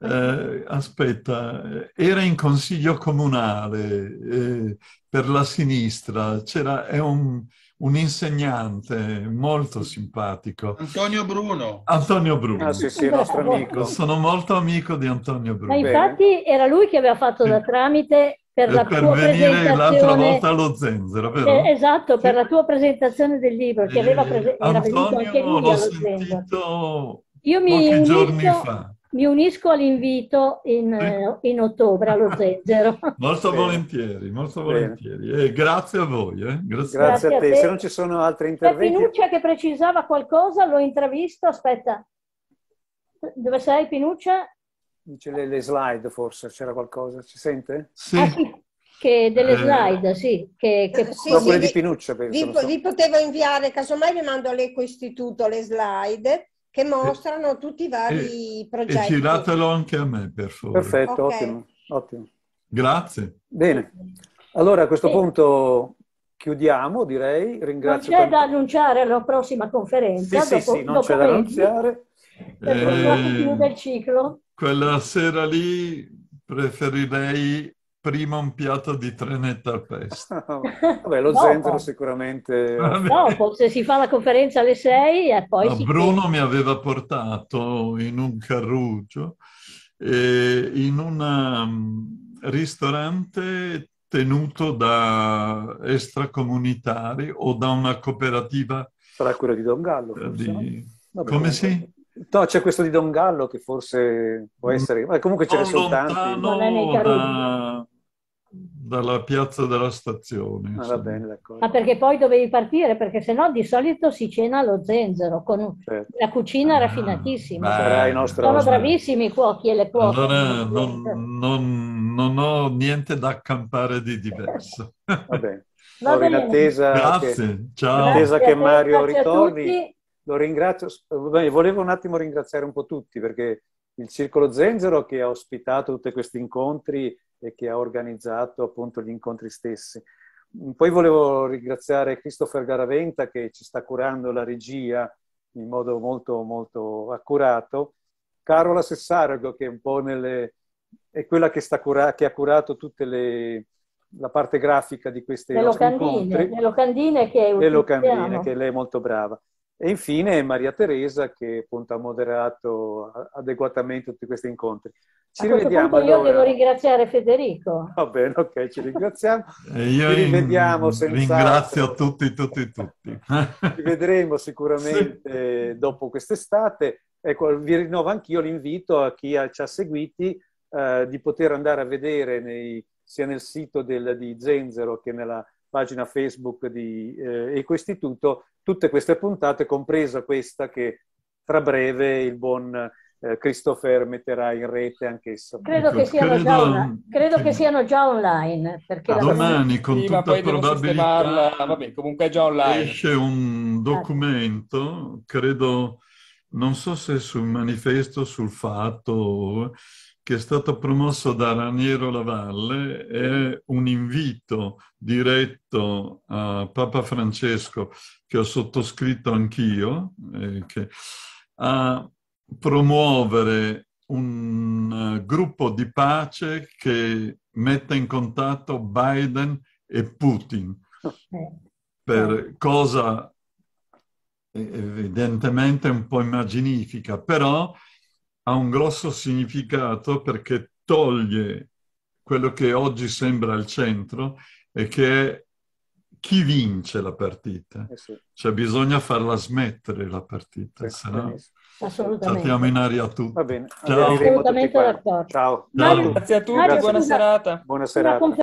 eh, aspetta, era in consiglio comunale eh, per la sinistra, c'era... È un, un insegnante molto simpatico. Antonio Bruno. Antonio Bruno. Ah, sì, sì, il nostro amico. Sono molto amico di Antonio Bruno. Ma infatti era lui che aveva fatto da eh, tramite per, eh, la per tua presentazione... l'altra volta allo Zenzero, vero? Eh, esatto, sì. per la tua presentazione del libro, che aveva eh, prese... Antonio, era venuto anche lui allo sentito Zenzero. Io mi pochi giorni fa mi unisco all'invito in, eh. Eh, in ottobre allo Zeggero. molto Bene. volentieri, molto Bene. volentieri. E eh, grazie a voi. Eh. Grazie. grazie, a te. Se non ci sono altri interventi... C'è Pinuccia che precisava qualcosa, l'ho intravisto. aspetta. Dove sei Pinuccia? C'è le, le slide forse, c'era qualcosa, ci sente? Sì. Ah, sì. Che delle eh. slide, sì. Che, che... Sì, sì, di Pinuccia, penso. Vi, so. vi potevo inviare, casomai vi mando all'Eco Istituto le slide che mostrano e, tutti i vari e, progetti. E giratelo anche a me, per favore. Perfetto, okay. ottimo, ottimo. Grazie. Bene, allora a questo sì. punto chiudiamo, direi. Ringrazio non c'è per... da annunciare la prossima conferenza. Sì, dopo, sì, sì non c'è da annunciare. Eh, per eh, chiude il ciclo. Quella sera lì preferirei prima un piatto di trenetta al pesto. Vabbè, lo no, zenzero no. sicuramente... Dopo, no, se si fa la conferenza alle 6 e eh, poi... Si... Bruno mi aveva portato in un carruggio, eh, in un um, ristorante tenuto da extracomunitari o da una cooperativa... Sarà quello di Don Gallo. Eh, di... Vabbè, Come eh, si? No, c'è questo di Don Gallo che forse può mm. essere, ma comunque ce ne sono tanti. Da, dalla piazza della stazione. Ah, va bene, d'accordo. Ma perché poi dovevi partire, perché se no di solito si cena allo zenzero, con certo. la cucina ah, raffinatissima. Beh, Sono bravissimi i cuochi e le cuoche. Allora non, non, non, ho niente da accampare di diverso. Va bene. Va bene. In attesa grazie, che, ciao. In attesa grazie che Mario ritorni, lo ringrazio. Volevo un attimo ringraziare un po' tutti, perché il Circolo Zenzero che ha ospitato tutti questi incontri e che ha organizzato appunto gli incontri stessi. Poi volevo ringraziare Christopher Garaventa che ci sta curando la regia in modo molto, molto accurato. Carola Sessargo che è un po' nelle... è quella che, cura... che ha curato tutte le... la parte grafica di queste le locandine, incontri. Le locandine che è Le locandine, che lei è molto brava. E infine Maria Teresa che appunto ha moderato adeguatamente tutti questi incontri. Ci A rivediamo. Allora. Io devo ringraziare Federico. Va bene, ok, ci ringraziamo. ci rivediamo senza. Ringrazio tutti, tutti, tutti. ci vedremo sicuramente sì. dopo quest'estate. Ecco, vi rinnovo anch'io l'invito a chi ci ha seguiti eh, di poter andare a vedere nei, sia nel sito del, di Zenzero che nella pagina Facebook di eh, Ecoistituto, tutte queste puntate, compresa questa che tra breve il buon eh, Christopher metterà in rete anch'esso. Credo, che siano, credo, già, on- credo sì. che siano già online. Perché ah, domani, con tutta probabilità, vabbè, comunque è già online. esce un documento, credo, non so se sul manifesto, sul fatto che è stato promosso da Raniero Lavalle è un invito diretto a Papa Francesco, che ho sottoscritto anch'io, eh, che, a promuovere un eh, gruppo di pace che metta in contatto Biden e Putin, per cosa eh, evidentemente un po' immaginifica, però ha un grosso significato perché toglie quello che oggi sembra al centro e che è chi vince la partita. Eh sì. Cioè bisogna farla smettere la partita, sì, se no saltiamo in aria tutti. Va bene, Ciao. assolutamente d'accordo. Ciao. Ciao. Grazie a tutti, Mario, buona scusa. serata. Buona serata.